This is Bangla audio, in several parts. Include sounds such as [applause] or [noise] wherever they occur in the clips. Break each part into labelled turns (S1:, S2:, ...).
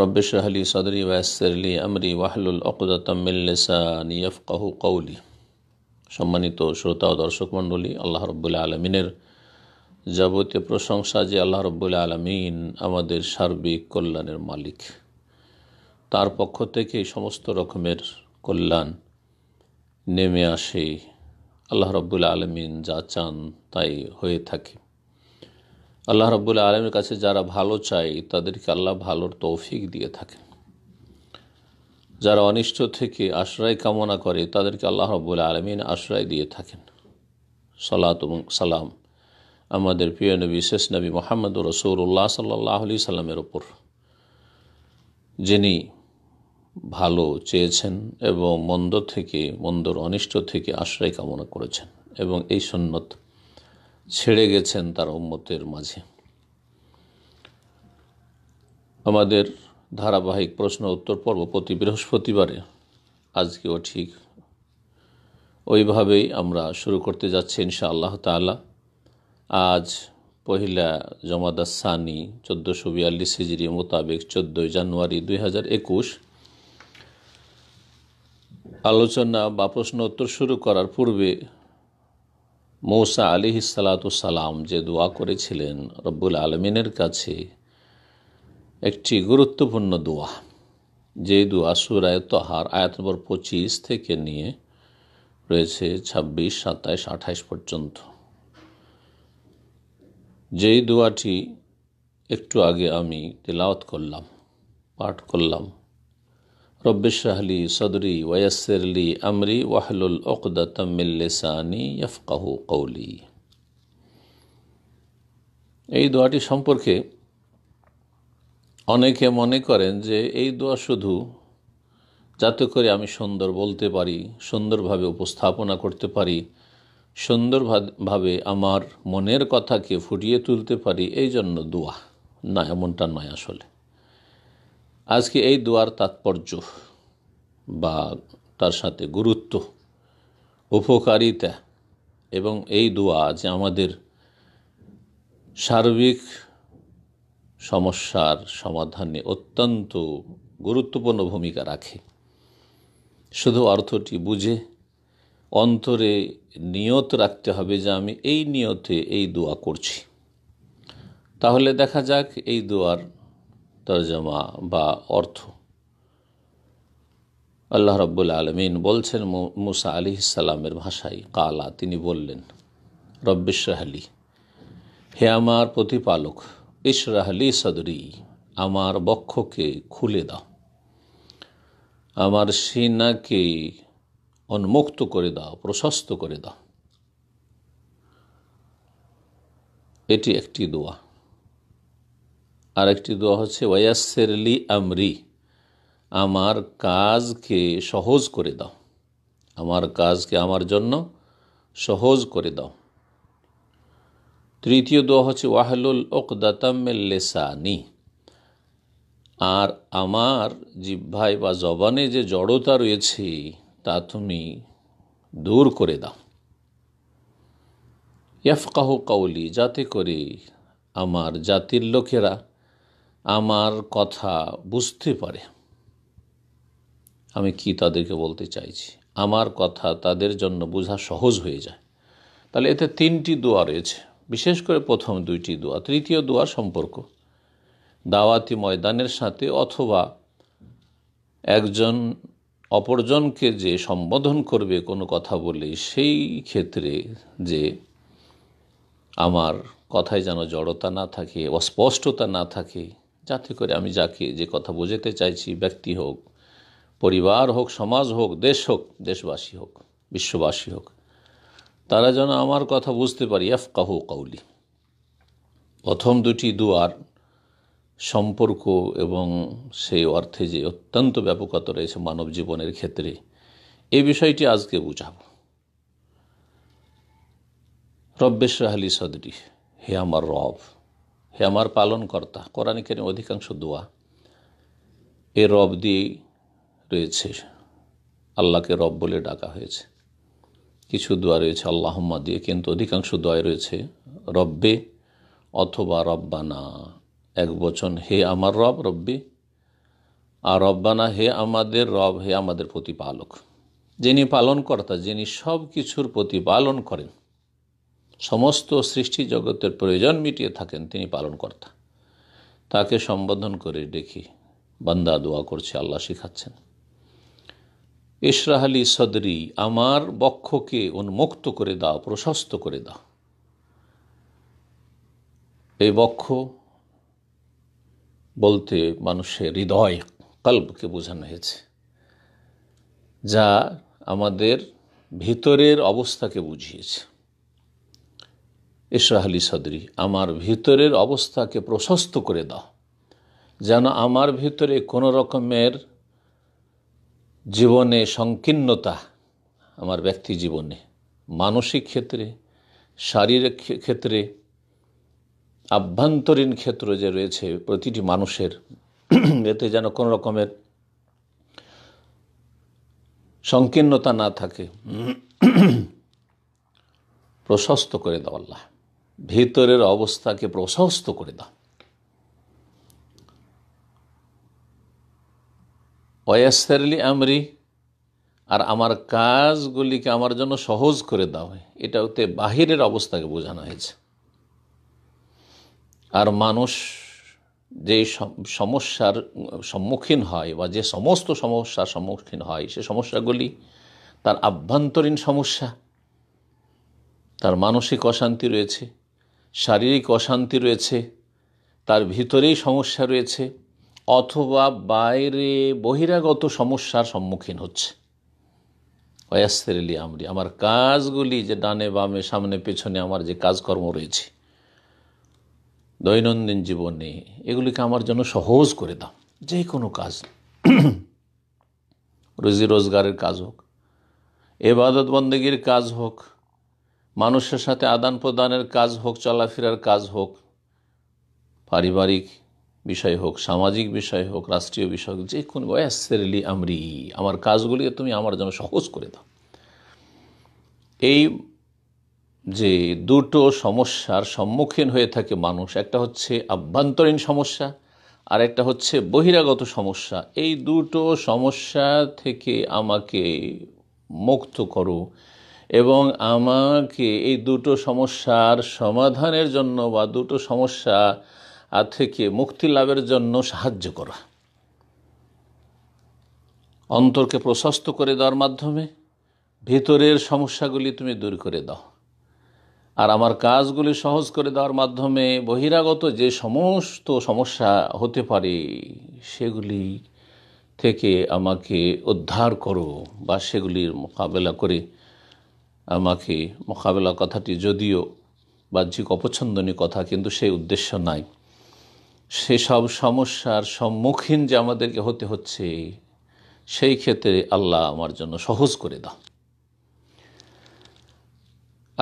S1: রব্বেশাহলি সদরি ওয়াসলি আমরি ওয়াহলুল অকুদাতামিল্লিসানি ইয়ফকাহু কৌলি সম্মানিত শ্রোতা ও দর্শক মণ্ডলী আল্লাহ রব্বুল্লা আলমিনের যাবতীয় প্রশংসা যে আল্লাহ রব্বুল্লা আলমিন আমাদের সার্বিক কল্যাণের মালিক তার পক্ষ থেকে সমস্ত রকমের কল্যাণ নেমে আসে আল্লাহ রব্বুল্লা আলমিন যা চান তাই হয়ে থাকে আল্লাহ রব্বুল আলমের কাছে যারা ভালো চায় তাদেরকে আল্লাহ ভালোর তৌফিক দিয়ে থাকেন যারা অনিষ্ট থেকে আশ্রয় কামনা করে তাদেরকে আল্লাহ রব্বুল আলমিন আশ্রয় দিয়ে থাকেন সালাত এবং সালাম আমাদের প্রিয় নবী শেষ নবী মোহাম্মদ রসৌরুল্লাহ সাল্লাহ আলি সাল্লামের ওপর যিনি ভালো চেয়েছেন এবং মন্দ থেকে মন্দর অনিষ্ট থেকে আশ্রয় কামনা করেছেন এবং এই সন্ন্যত ছেড়ে গেছেন তার উম্মতের মাঝে আমাদের ধারাবাহিক প্রশ্ন উত্তর পর্ব প্রতি বৃহস্পতিবারে আজকেও ঠিক ওইভাবেই আমরা শুরু করতে যাচ্ছি ইনশা আল্লাহ তালা আজ পহিলা জমাদা সানি চোদ্দোশো বিয়াল্লিশ হিজড়ি মোতাবেক চোদ্দোই জানুয়ারি দুই হাজার একুশ আলোচনা বা প্রশ্ন উত্তর শুরু করার পূর্বে মৌসা আলি সালাম যে দোয়া করেছিলেন রব্বুল আলমিনের কাছে একটি গুরুত্বপূর্ণ দোয়া যে দোয়া সুরায় তহার আয়াত নম্বর পঁচিশ থেকে নিয়ে রয়েছে ছাব্বিশ সাতাইশ আঠাইশ পর্যন্ত যেই দোয়াটি একটু আগে আমি তেলাওয়াত করলাম পাঠ করলাম রব্বিশাহলি সদরি ওয়াসেরলি আমরি ওয়াহলুল ওকদাতমিল্লিসানি ইয়ফকাহু কৌলি এই দোয়াটি সম্পর্কে অনেকে মনে করেন যে এই দোয়া শুধু যাতে করে আমি সুন্দর বলতে পারি সুন্দরভাবে উপস্থাপনা করতে পারি সুন্দরভাবে আমার মনের কথাকে ফুটিয়ে তুলতে পারি এই জন্য দোয়া না এমনটা নয় আসলে আজকে এই দোয়ার তাৎপর্য বা তার সাথে গুরুত্ব উপকারিতা এবং এই দোয়া যে আমাদের সার্বিক সমস্যার সমাধানে অত্যন্ত গুরুত্বপূর্ণ ভূমিকা রাখে শুধু অর্থটি বুঝে অন্তরে নিয়ত রাখতে হবে যে আমি এই নিয়তে এই দোয়া করছি তাহলে দেখা যাক এই দোয়ার তর্জমা বা অর্থ আল্লাহ রব্বুল আলমিন বলছেন মুসা আলি ইসাল্লামের ভাষায় কালা তিনি বললেন রব্বিশাহলি হে আমার প্রতিপালক ইশরাহলি সদরি আমার বক্ষকে খুলে দাও আমার সিনাকে উন্মুক্ত করে দাও প্রশস্ত করে দাও এটি একটি দোয়া আরেকটি দোয়া হচ্ছে ওয়াসেরলি আমরি আমার কাজকে সহজ করে দাও আমার কাজকে আমার জন্য সহজ করে দাও তৃতীয় দোয়া হচ্ছে ওয়াহলুল ওকদাতামেলেসানি আর আমার জিভাই বা জবানে যে জড়তা রয়েছে তা তুমি দূর করে দাও ইয়াফকাহ কাউলি যাতে করে আমার জাতির লোকেরা আমার কথা বুঝতে পারে আমি কি তাদেরকে বলতে চাইছি আমার কথা তাদের জন্য বোঝা সহজ হয়ে যায় তাহলে এতে তিনটি দোয়া রয়েছে বিশেষ করে প্রথম দুইটি দোয়া তৃতীয় দোয়া সম্পর্ক দাওয়াতি ময়দানের সাথে অথবা একজন অপরজনকে যে সম্বোধন করবে কোনো কথা বলে সেই ক্ষেত্রে যে আমার কথায় যেন জড়তা না থাকে অস্পষ্টতা না থাকে যাতে করে আমি যাকে যে কথা বোঝাতে চাইছি ব্যক্তি হোক পরিবার হোক সমাজ হোক দেশ হোক দেশবাসী হোক বিশ্ববাসী হোক তারা যেন আমার কথা বুঝতে পারি আফকাহ কাউলি প্রথম দুটি দুয়ার সম্পর্ক এবং সেই অর্থে যে অত্যন্ত ব্যাপকতা রয়েছে মানব জীবনের ক্ষেত্রে এই বিষয়টি আজকে বুঝাব রব্বেশ হালি সদরি হে আমার রব হে আমার পালনকর্তা কোরআন কেন অধিকাংশ দোয়া এ রব দিয়েই রয়েছে আল্লাহকে রব বলে ডাকা হয়েছে কিছু দোয়া রয়েছে আল্লাহম্মা দিয়ে কিন্তু অধিকাংশ দোয়া রয়েছে রব্বে অথবা রব্বানা এক বচন হে আমার রব রব্বে আর রব্বানা হে আমাদের রব হে আমাদের প্রতিপালক যিনি পালনকর্তা যিনি সব কিছুর প্রতিপালন করেন সমস্ত সৃষ্টি জগতের প্রয়োজন মিটিয়ে থাকেন তিনি পালনকর্তা তাকে সম্বোধন করে দেখি বান্দা দোয়া করছে আল্লাহ শিখাচ্ছেন ইসরাহালি সদরি আমার বক্ষকে উন্মুক্ত করে দাও প্রশস্ত করে দাও এই বক্ষ বলতে মানুষের হৃদয় কল্পকে বোঝানো হয়েছে যা আমাদের ভিতরের অবস্থাকে বুঝিয়েছে ইসরাহলি সদরি আমার ভিতরের অবস্থাকে প্রশস্ত করে দাও যেন আমার ভিতরে কোনো রকমের জীবনে সংকীর্ণতা আমার ব্যক্তি জীবনে মানসিক ক্ষেত্রে শারীরিক ক্ষেত্রে আভ্যন্তরীণ ক্ষেত্র যে রয়েছে প্রতিটি মানুষের এতে যেন কোনো রকমের সংকীর্ণতা না থাকে প্রশস্ত করে দেওয়াল্লাহ আল্লাহ ভেতরের অবস্থাকে প্রশস্ত করে দাও ওয়াসেরলি আমরি আর আমার কাজগুলিকে আমার জন্য সহজ করে দাও এটা ওতে বাহিরের অবস্থাকে বোঝানো হয়েছে আর মানুষ যে সমস্যার সম্মুখীন হয় বা যে সমস্ত সমস্যার সম্মুখীন হয় সে সমস্যাগুলি তার আভ্যন্তরীণ সমস্যা তার মানসিক অশান্তি রয়েছে শারীরিক অশান্তি রয়েছে তার ভিতরেই সমস্যা রয়েছে অথবা বাইরে বহিরাগত সমস্যার সম্মুখীন হচ্ছে অয়াস্তেরেলি আমরি আমার কাজগুলি যে ডানে বামে সামনে পেছনে আমার যে কাজকর্ম রয়েছে দৈনন্দিন জীবনে এগুলিকে আমার জন্য সহজ করে দাও যে কোনো কাজ রুজি রোজগারের কাজ হোক এবাদত বন্দেগীর কাজ হোক মানুষের সাথে আদান প্রদানের কাজ হোক চলাফেরার কাজ হোক পারিবারিক বিষয় হোক সামাজিক বিষয় হোক রাষ্ট্রীয় বিষয় হোক যে কোনো ওয়াসেরলি আমরি আমার কাজগুলিকে তুমি আমার জন্য সহজ করে দাও এই যে দুটো সমস্যার সম্মুখীন হয়ে থাকে মানুষ একটা হচ্ছে আভ্যন্তরীণ সমস্যা আর একটা হচ্ছে বহিরাগত সমস্যা এই দুটো সমস্যা থেকে আমাকে মুক্ত করো এবং আমাকে এই দুটো সমস্যার সমাধানের জন্য বা দুটো সমস্যা থেকে মুক্তি লাভের জন্য সাহায্য করা অন্তরকে প্রশস্ত করে দেওয়ার মাধ্যমে ভেতরের সমস্যাগুলি তুমি দূর করে দাও আর আমার কাজগুলি সহজ করে দেওয়ার মাধ্যমে বহিরাগত যে সমস্ত সমস্যা হতে পারে সেগুলি থেকে আমাকে উদ্ধার করো বা সেগুলির মোকাবেলা করে আমাকে মোকাবেলা কথাটি যদিও বাহ্যিক অপছন্দনীয় কথা কিন্তু সেই উদ্দেশ্য নাই সেসব সমস্যার সম্মুখীন যে আমাদেরকে হতে হচ্ছে সেই ক্ষেত্রে আল্লাহ আমার জন্য সহজ করে দাও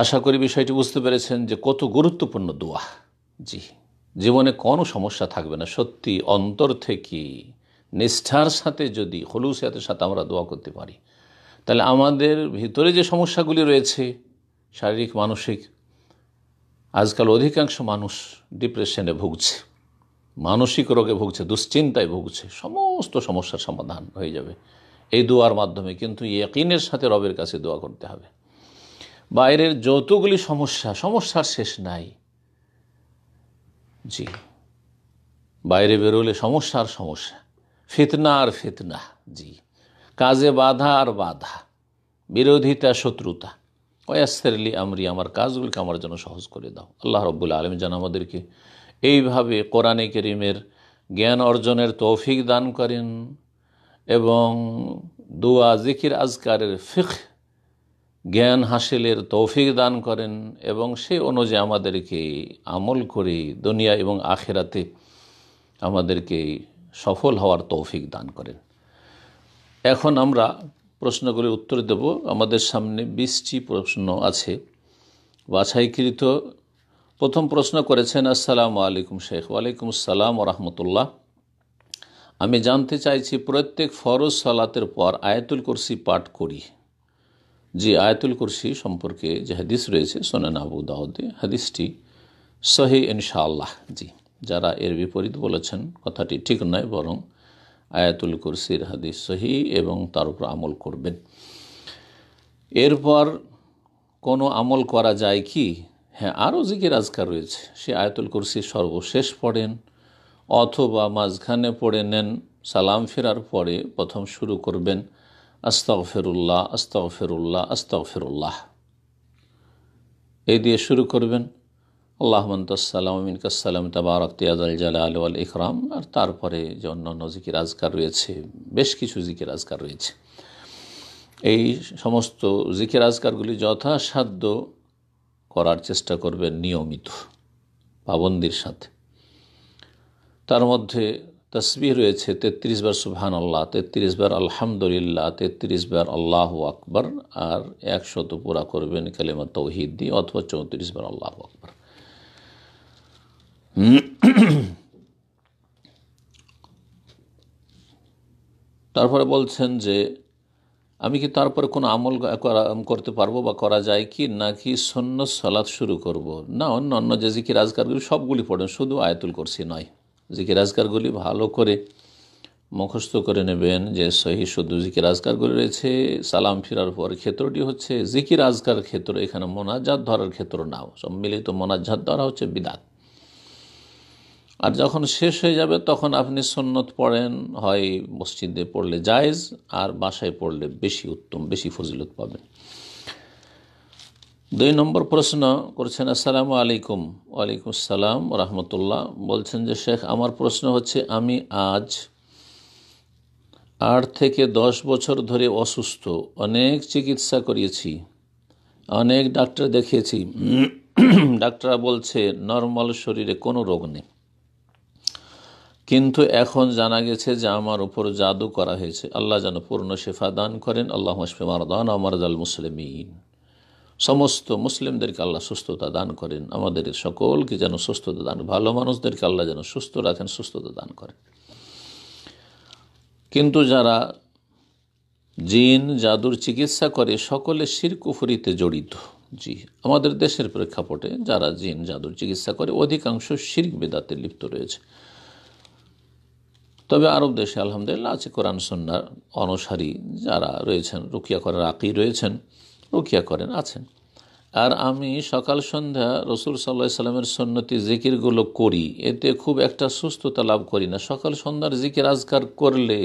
S1: আশা করি বিষয়টি বুঝতে পেরেছেন যে কত গুরুত্বপূর্ণ দোয়া জি জীবনে কোনো সমস্যা থাকবে না সত্যি অন্তর থেকে নিষ্ঠার সাথে যদি হলুসিয়াতের সাথে আমরা দোয়া করতে পারি তাহলে আমাদের ভিতরে যে সমস্যাগুলি রয়েছে শারীরিক মানসিক আজকাল অধিকাংশ মানুষ ডিপ্রেশনে ভুগছে মানসিক রোগে ভুগছে দুশ্চিন্তায় ভুগছে সমস্ত সমস্যার সমাধান হয়ে যাবে এই দোয়ার মাধ্যমে কিন্তু ইয়কিনের সাথে রবের কাছে দোয়া করতে হবে বাইরের যতগুলি সমস্যা সমস্যার শেষ নাই জি বাইরে বেরোলে সমস্যার সমস্যা ফিতনা আর ফিতনা জি কাজে বাধা আর বাধা বিরোধিতা শত্রুতা ওয়াসেরলি আমরি আমার কাজগুলিকে আমার জন্য সহজ করে দাও আল্লাহ রব্বুল আলম যেন আমাদেরকে এইভাবে কোরআনে করিমের জ্ঞান অর্জনের তৌফিক দান করেন এবং দোয়া জিকির আজকারের ফিখ জ্ঞান হাসিলের তৌফিক দান করেন এবং সে অনুযায়ী আমাদেরকে আমল করে দুনিয়া এবং আখেরাতে আমাদেরকে সফল হওয়ার তৌফিক দান করেন এখন আমরা প্রশ্নগুলির উত্তর দেব আমাদের সামনে বিশটি প্রশ্ন আছে বাছাইকৃত প্রথম প্রশ্ন করেছেন আসসালামু আলাইকুম শেখ ওয়ালাইকুম আসসালাম রহমতুল্লাহ আমি জানতে চাইছি প্রত্যেক ফরজ সালাতের পর আয়াতুল কুরসি পাঠ করি যে আয়াতুল কুরসি সম্পর্কে যে হাদিস রয়েছে সোনেন আবু দাউদ্দে হাদিসটি সহি ইনশাআল্লাহ জি যারা এর বিপরীত বলেছেন কথাটি ঠিক নয় বরং আয়াতুল কুরসির হাদিস সহি এবং তার উপর আমল করবেন এরপর কোনো আমল করা যায় কি হ্যাঁ আরও জিকির আজকার রয়েছে সে আয়াতুল কুরসি সর্বশেষ পড়েন অথবা মাঝখানে পড়ে নেন সালাম ফেরার পরে প্রথম শুরু করবেন আস্তফেরুল্লাহ ফেরুল্লাহ আস্তক ফেরুল্লাহ ফেরুল্লাহ এই দিয়ে শুরু করবেন আল্লাহ মন্তসাল্লাম মিনকাসাল্লাম তাবারক তিয়াজাল জালা আলু আল ইকরাম আর তারপরে যে অন্যান্য জিকির আজকার রয়েছে বেশ কিছু জিকির আজকার রয়েছে এই সমস্ত জিকির আজকারগুলি যথাসাধ্য করার চেষ্টা করবেন নিয়মিত পাবন্দির সাথে তার মধ্যে তসবি রয়েছে তেত্রিশ বার সুবহান আল্লাহ তেত্রিশ বার আলহামদুলিল্লাহ তেত্রিশ বার আল্লাহ আকবর আর একশত পুরা করবেন কালেমা তৌহিদ্দি অথবা চৌত্রিশ বার আল্লাহ আকবর তারপরে বলছেন যে আমি কি তারপরে কোনো আমল করতে পারবো বা করা যায় কি নাকি সৈন্য সলাদ শুরু করব। না অন্য অন্য যে জিকির আজকারগুলি সবগুলি পড়েন শুধু আয়াতুল করসি নয় জিকির আজকারগুলি ভালো করে মুখস্থ করে নেবেন যে সহি জি জিকির আজকারগুলি রয়েছে সালাম ফিরার পর ক্ষেত্রটি হচ্ছে জিকির আজকার ক্ষেত্র এখানে মোনাজাত ধরার ক্ষেত্র নাও সম্মিলিত মোনাজাত ধরা হচ্ছে বিদাত আর যখন শেষ হয়ে যাবে তখন আপনি সন্ন্যত পড়েন হয় মসজিদে পড়লে জায়েজ আর বাসায় পড়লে বেশি উত্তম বেশি ফজিলত পাবেন দুই নম্বর প্রশ্ন করছেন আসসালামু আলাইকুম ওয়ালাইকুম আসসালাম রহমতুল্লাহ বলছেন যে শেখ আমার প্রশ্ন হচ্ছে আমি আজ আট থেকে দশ বছর ধরে অসুস্থ অনেক চিকিৎসা করিয়েছি অনেক ডাক্তার দেখিয়েছি [clears throat] ডাক্তাররা বলছে নর্মাল শরীরে কোনো রোগ নেই কিন্তু এখন জানা গেছে যে আমার উপর জাদু করা হয়েছে আল্লাহ যেন পূর্ণ শেফা দান করেন আল্লাহ মশফি মারদান আমারদাল মুসলিমিন সমস্ত মুসলিমদেরকে আল্লাহ সুস্থতা দান করেন আমাদের সকলকে যেন সুস্থতা দান ভালো মানুষদেরকে আল্লাহ যেন সুস্থ রাখেন সুস্থতা দান করেন কিন্তু যারা জিন জাদুর চিকিৎসা করে সকলে শিরকুফুরিতে জড়িত জি আমাদের দেশের প্রেক্ষাপটে যারা জিন জাদুর চিকিৎসা করে অধিকাংশ শির্ক বেদাতে লিপ্ত রয়েছে তবে আরব দেশে আলহামদুলিল্লাহ আছে কোরআন সন্ন্যার অনসারী যারা রয়েছেন রুকিয়া করেন আকি রয়েছেন রুকিয়া করেন আছেন আর আমি সকাল সন্ধ্যা রসুল সাল্লাহ সাল্লামের সন্ন্যতি জিকিরগুলো করি এতে খুব একটা সুস্থতা লাভ করি না সকাল সন্ধ্যার জিকির আজকার করলে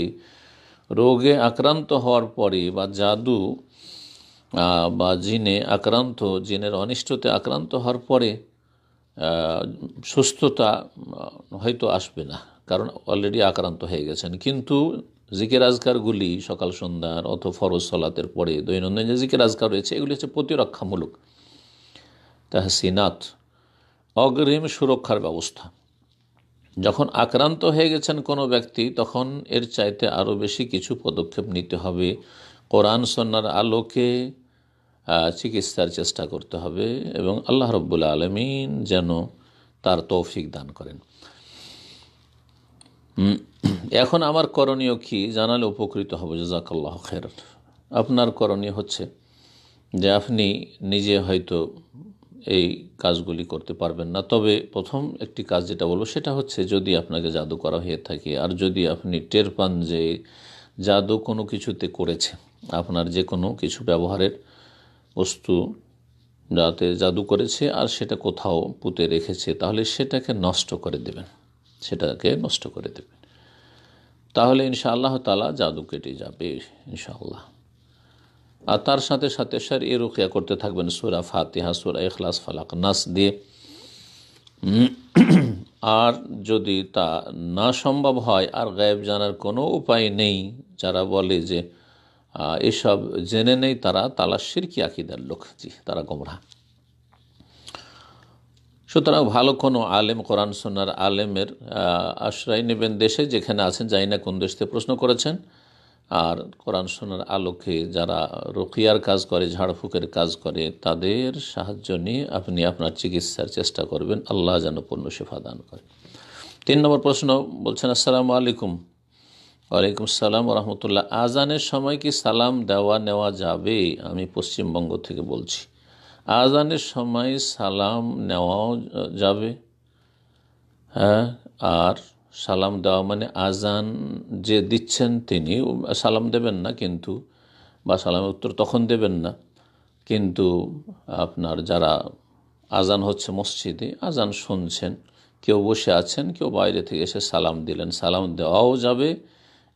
S1: রোগে আক্রান্ত হওয়ার পরে বা জাদু বা জিনে আক্রান্ত জিনের অনিষ্টতে আক্রান্ত হওয়ার পরে সুস্থতা হয়তো আসবে না কারণ অলরেডি আক্রান্ত হয়ে গেছেন কিন্তু জিকের আজকারগুলি সকাল সন্ধ্যার অথ ফরজ সলাতের পরে দৈনন্দিন যে জিকের আজকার রয়েছে এগুলি হচ্ছে প্রতিরক্ষামূলক তাহসিনাত অগ্রিম সুরক্ষার ব্যবস্থা যখন আক্রান্ত হয়ে গেছেন কোনো ব্যক্তি তখন এর চাইতে আরও বেশি কিছু পদক্ষেপ নিতে হবে কোরআন সন্ন্যার আলোকে চিকিৎসার চেষ্টা করতে হবে এবং আল্লাহ রব্বুল আলমিন যেন তার তৌফিক দান করেন এখন আমার করণীয় কি জানালে উপকৃত হবো জাকাল্লাহ খের আপনার করণীয় হচ্ছে যে আপনি নিজে হয়তো এই কাজগুলি করতে পারবেন না তবে প্রথম একটি কাজ যেটা বলবো সেটা হচ্ছে যদি আপনাকে জাদু করা হয়ে থাকে আর যদি আপনি টের পান যে জাদু কোনো কিছুতে করেছে আপনার যে কোনো কিছু ব্যবহারের বস্তু যাতে জাদু করেছে আর সেটা কোথাও পুঁতে রেখেছে তাহলে সেটাকে নষ্ট করে দেবেন সেটাকে নষ্ট করে দেবেন তাহলে ইনশা আল্লাহ তালা জাদু কেটে যাবে ইনশাআল্লাহ আর তার সাথে সাথে সার এ রুকিয়া করতে থাকবেন সুরা ফাতিহা সুরা এখলাস ফালাক নাস দিয়ে আর যদি তা না সম্ভব হয় আর গায়েব জানার কোনো উপায় নেই যারা বলে যে এসব জেনে নেই তারা তালা সিরকি আকিদার লোক জি তারা গোমরা সুতরাং ভালো কোনো আলেম কোরআন সোনার আলেমের আশ্রয় নেবেন দেশে যেখানে আছেন জানি না কোন দেশতে প্রশ্ন করেছেন আর কোরআন সোনার আলোকে যারা রুকিয়ার কাজ করে ঝাড়ফুঁকের কাজ করে তাদের সাহায্য নিয়ে আপনি আপনার চিকিৎসার চেষ্টা করবেন আল্লাহ যেন পূর্ণ শেফা দান করে তিন নম্বর প্রশ্ন বলছেন আসসালামু আলাইকুম ওয়ালাইকুম সালাম রহমতুল্লাহ আজানের সময় কি সালাম দেওয়া নেওয়া যাবে আমি পশ্চিমবঙ্গ থেকে বলছি আজানের সময় সালাম নেওয়াও যাবে হ্যাঁ আর সালাম দেওয়া মানে আজান যে দিচ্ছেন তিনি সালাম দেবেন না কিন্তু বা সালামের উত্তর তখন দেবেন না কিন্তু আপনার যারা আজান হচ্ছে মসজিদে আজান শুনছেন কেউ বসে আছেন কেউ বাইরে থেকে এসে সালাম দিলেন সালাম দেওয়াও যাবে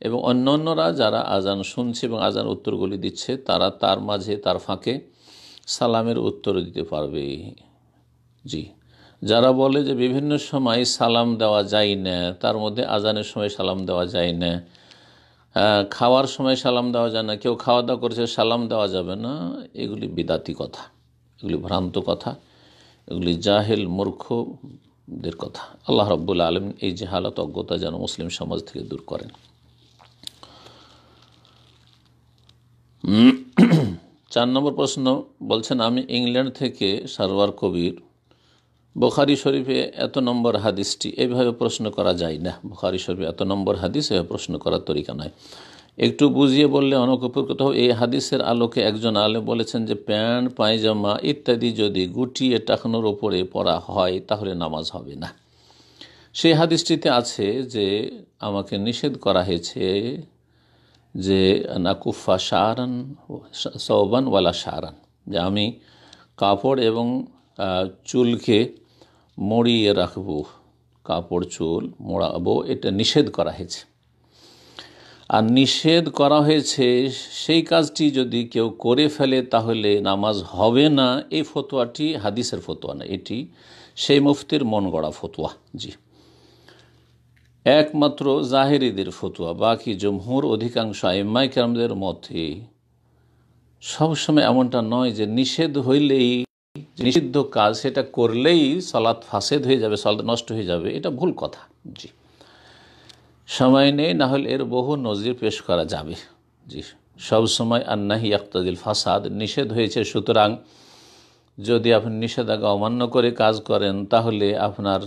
S1: এবং অন্যান্যরা যারা আজান শুনছে এবং আজান উত্তরগুলি দিচ্ছে তারা তার মাঝে তার ফাঁকে সালামের উত্তর দিতে পারবে জি যারা বলে যে বিভিন্ন সময় সালাম দেওয়া যায় না তার মধ্যে আজানের সময় সালাম দেওয়া যায় না খাওয়ার সময় সালাম দেওয়া যায় না কেউ খাওয়া দাওয়া করেছে সালাম দেওয়া যাবে না এগুলি বিদাতি কথা এগুলি ভ্রান্ত কথা এগুলি জাহেল মূর্খদের কথা আল্লাহ রব্বুল আলম এই জেহালত অজ্ঞতা যেন মুসলিম সমাজ থেকে দূর করেন চার নম্বর প্রশ্ন বলছেন আমি ইংল্যান্ড থেকে সারওয়ার কবির বোখারি শরীফে এত নম্বর হাদিসটি এভাবে প্রশ্ন করা যায় না বোখারি শরীফে এত নম্বর হাদিস এভাবে প্রশ্ন করার তরিকা নয় একটু বুঝিয়ে বললে অনেক উপকৃত হবে এই হাদিসের আলোকে একজন আলে বলেছেন যে প্যান্ট পায়জামা ইত্যাদি যদি গুটিয়ে টাকানোর ওপরে পড়া হয় তাহলে নামাজ হবে না সেই হাদিসটিতে আছে যে আমাকে নিষেধ করা হয়েছে যে নাকুফা সারান সৌবান ওয়ালা সারান যে আমি কাপড় এবং চুলকে মরিয়ে রাখব কাপড় চুল মোড়াবো এটা নিষেধ করা হয়েছে আর নিষেধ করা হয়েছে সেই কাজটি যদি কেউ করে ফেলে তাহলে নামাজ হবে না এই ফতোয়াটি হাদিসের ফতোয়া না এটি সেই মুফতির মন গড়া ফতোয়া জি একমাত্র জাহেরিদের ফতুয়া বাকি জমহুর অধিকাংশ এম্মাই ক্যামদের মতে সবসময় এমনটা নয় যে নিষেধ হইলেই নিষিদ্ধ কাজ সেটা করলেই সলাৎ ফাঁসেদ হয়ে যাবে সলাৎ নষ্ট হয়ে যাবে এটা ভুল কথা জি সময় নেই না হলে এর বহু নজির পেশ করা যাবে জি সবসময় আন্নাহি আক্তাদিল ফাসাদ নিষেধ হয়েছে সুতরাং যদি আপনি নিষেধাজ্ঞা অমান্য করে কাজ করেন তাহলে আপনার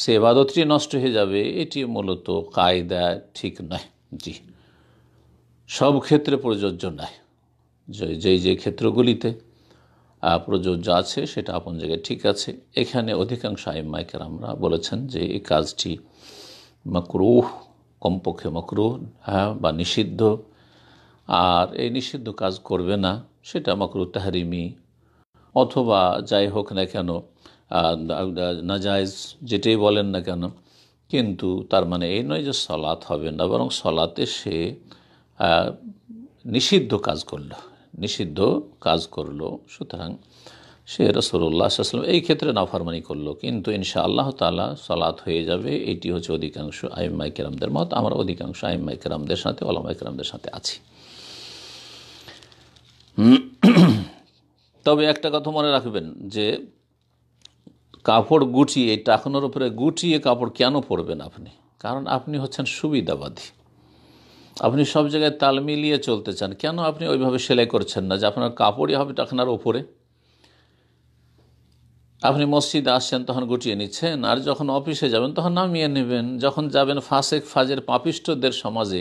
S1: সে এবাদতটি নষ্ট হয়ে যাবে এটি মূলত কায়দা ঠিক নয় জি সব ক্ষেত্রে প্রযোজ্য নয় যেই যে ক্ষেত্রগুলিতে প্রযোজ্য আছে সেটা আপন জায়গায় ঠিক আছে এখানে অধিকাংশ আইম মাইকার আমরা বলেছেন যে এই কাজটি মক্রুহ কমপক্ষে মক্রুহ হ্যাঁ বা নিষিদ্ধ আর এই নিষিদ্ধ কাজ করবে না সেটা মক্রু তাহারিমি অথবা যাই হোক না কেন নাজায়জ যেটাই বলেন না কেন কিন্তু তার মানে এই নয় যে সলাৎ হবে না বরং সলাতে সে নিষিদ্ধ কাজ করলো নিষিদ্ধ কাজ করলো সুতরাং সে রসুল্লাহ আসলাম এই ক্ষেত্রে নাফরমানি করলো কিন্তু ইনশা আল্লাহ তালা সলাৎ হয়ে যাবে এটি হচ্ছে অধিকাংশ আইম্মাই কেরামদের মত আমরা অধিকাংশ আইম্মাই কেরামদের সাথে ওলামাই কেরামদের সাথে আছি তবে একটা কথা মনে রাখবেন যে কাপড় গুটিয়ে টাকানোর উপরে গুটিয়ে কাপড় কেন পরবেন আপনি কারণ আপনি হচ্ছেন সুবিধাবাদী আপনি সব জায়গায় তাল মিলিয়ে চলতে চান কেন আপনি ওইভাবে সেলাই করছেন না যে আপনার কাপড়ই হবে টাকানার ওপরে আপনি মসজিদে আসছেন তখন গুটিয়ে নিচ্ছেন আর যখন অফিসে যাবেন তখন নামিয়ে নেবেন যখন যাবেন ফাঁসেক ফাজের পাপিষ্টদের সমাজে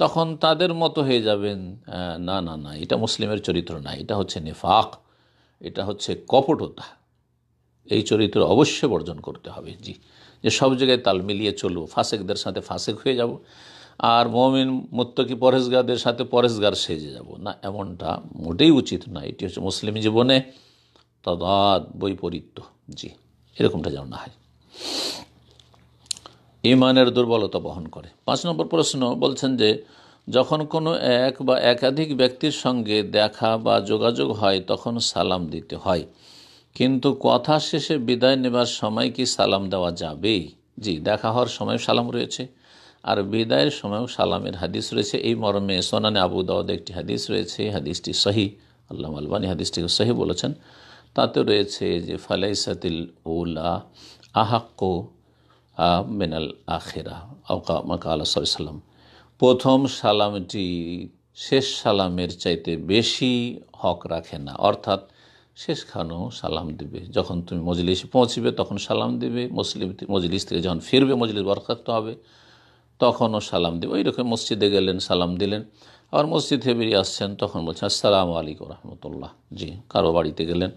S1: তখন তাদের মতো হয়ে যাবেন না না না এটা মুসলিমের চরিত্র না এটা হচ্ছে নিফাক এটা হচ্ছে কপটতা এই চরিত্র অবশ্যই বর্জন করতে হবে জি যে সব জায়গায় তাল মিলিয়ে চলবো ফাসেকদের সাথে ফাসেক হয়ে যাব আর মমিন মোত্তকি পরেশগারদের সাথে পরেশগার সেজে যাব না এমনটা মোটেই উচিত না এটি হচ্ছে মুসলিম জীবনে তদাদ বৈপরীত্য জি এরকমটা যেন না হয় ইমানের দুর্বলতা বহন করে পাঁচ নম্বর প্রশ্ন বলছেন যে যখন কোনো এক বা একাধিক ব্যক্তির সঙ্গে দেখা বা যোগাযোগ হয় তখন সালাম দিতে হয় কিন্তু কথা শেষে বিদায় নেবার সময় কি সালাম দেওয়া যাবে জি দেখা হওয়ার সময় সালাম রয়েছে আর বিদায়ের সময়ও সালামের হাদিস রয়েছে এই মর্মে সোনানে আবু দাউদ একটি হাদিস রয়েছে হাদিসটি সহি আল্লাহ আলবানী হাদিসটিকে সহি বলেছেন তাতে রয়েছে যে ফালাইসাতিল উলা আহাক্কো মেনাল আখেরা আউকা মাকা আল্লাহ সাল্লাম প্রথম সালামটি শেষ সালামের চাইতে বেশি হক রাখে না অর্থাৎ খানো সালাম দেবে যখন তুমি মজলিসে পৌঁছবে তখন সালাম দেবে মুসলিম মজলিস থেকে যখন ফিরবে মজলিস বরখাস্ত হবে তখনও সালাম দেবে ওই রকম মসজিদে গেলেন সালাম দিলেন আবার মসজিদ থেকে বেরিয়ে আসছেন তখন বলছেন আসসালাম আলাইকুম রহমতুল্লাহ জি কারো বাড়িতে গেলেন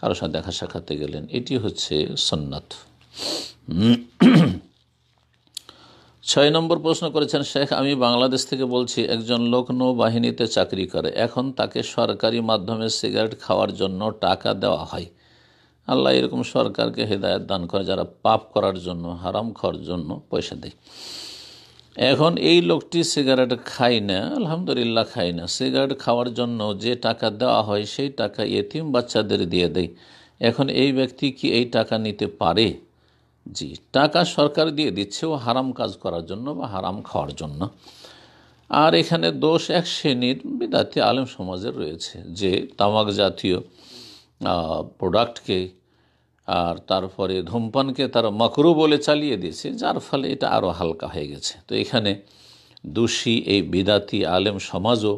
S1: কারো সাথে দেখা সাক্ষাতে গেলেন এটি হচ্ছে সন্ন্যত ছয় নম্বর প্রশ্ন করেছেন শেখ আমি বাংলাদেশ থেকে বলছি একজন লোক নৌবাহিনীতে চাকরি করে এখন তাকে সরকারি মাধ্যমে সিগারেট খাওয়ার জন্য টাকা দেওয়া হয় আল্লাহ এরকম সরকারকে হেদায়ত দান করে যারা পাপ করার জন্য হারাম খাওয়ার জন্য পয়সা দেয় এখন এই লোকটি সিগারেট খায় না আলহামদুলিল্লাহ খায় না সিগারেট খাওয়ার জন্য যে টাকা দেওয়া হয় সেই টাকা এতিম বাচ্চাদের দিয়ে দেয় এখন এই ব্যক্তি কি এই টাকা নিতে পারে জি টাকা সরকার দিয়ে দিচ্ছে ও হারাম কাজ করার জন্য বা হারাম খাওয়ার জন্য আর এখানে দোষ এক শ্রেণীর বিদাতি আলেম সমাজের রয়েছে যে তামাক জাতীয় প্রোডাক্টকে আর তারপরে ধূমপানকে তারা মকরু বলে চালিয়ে দিয়েছে যার ফলে এটা আরও হালকা হয়ে গেছে তো এখানে দোষী এই বিদাতি আলেম সমাজও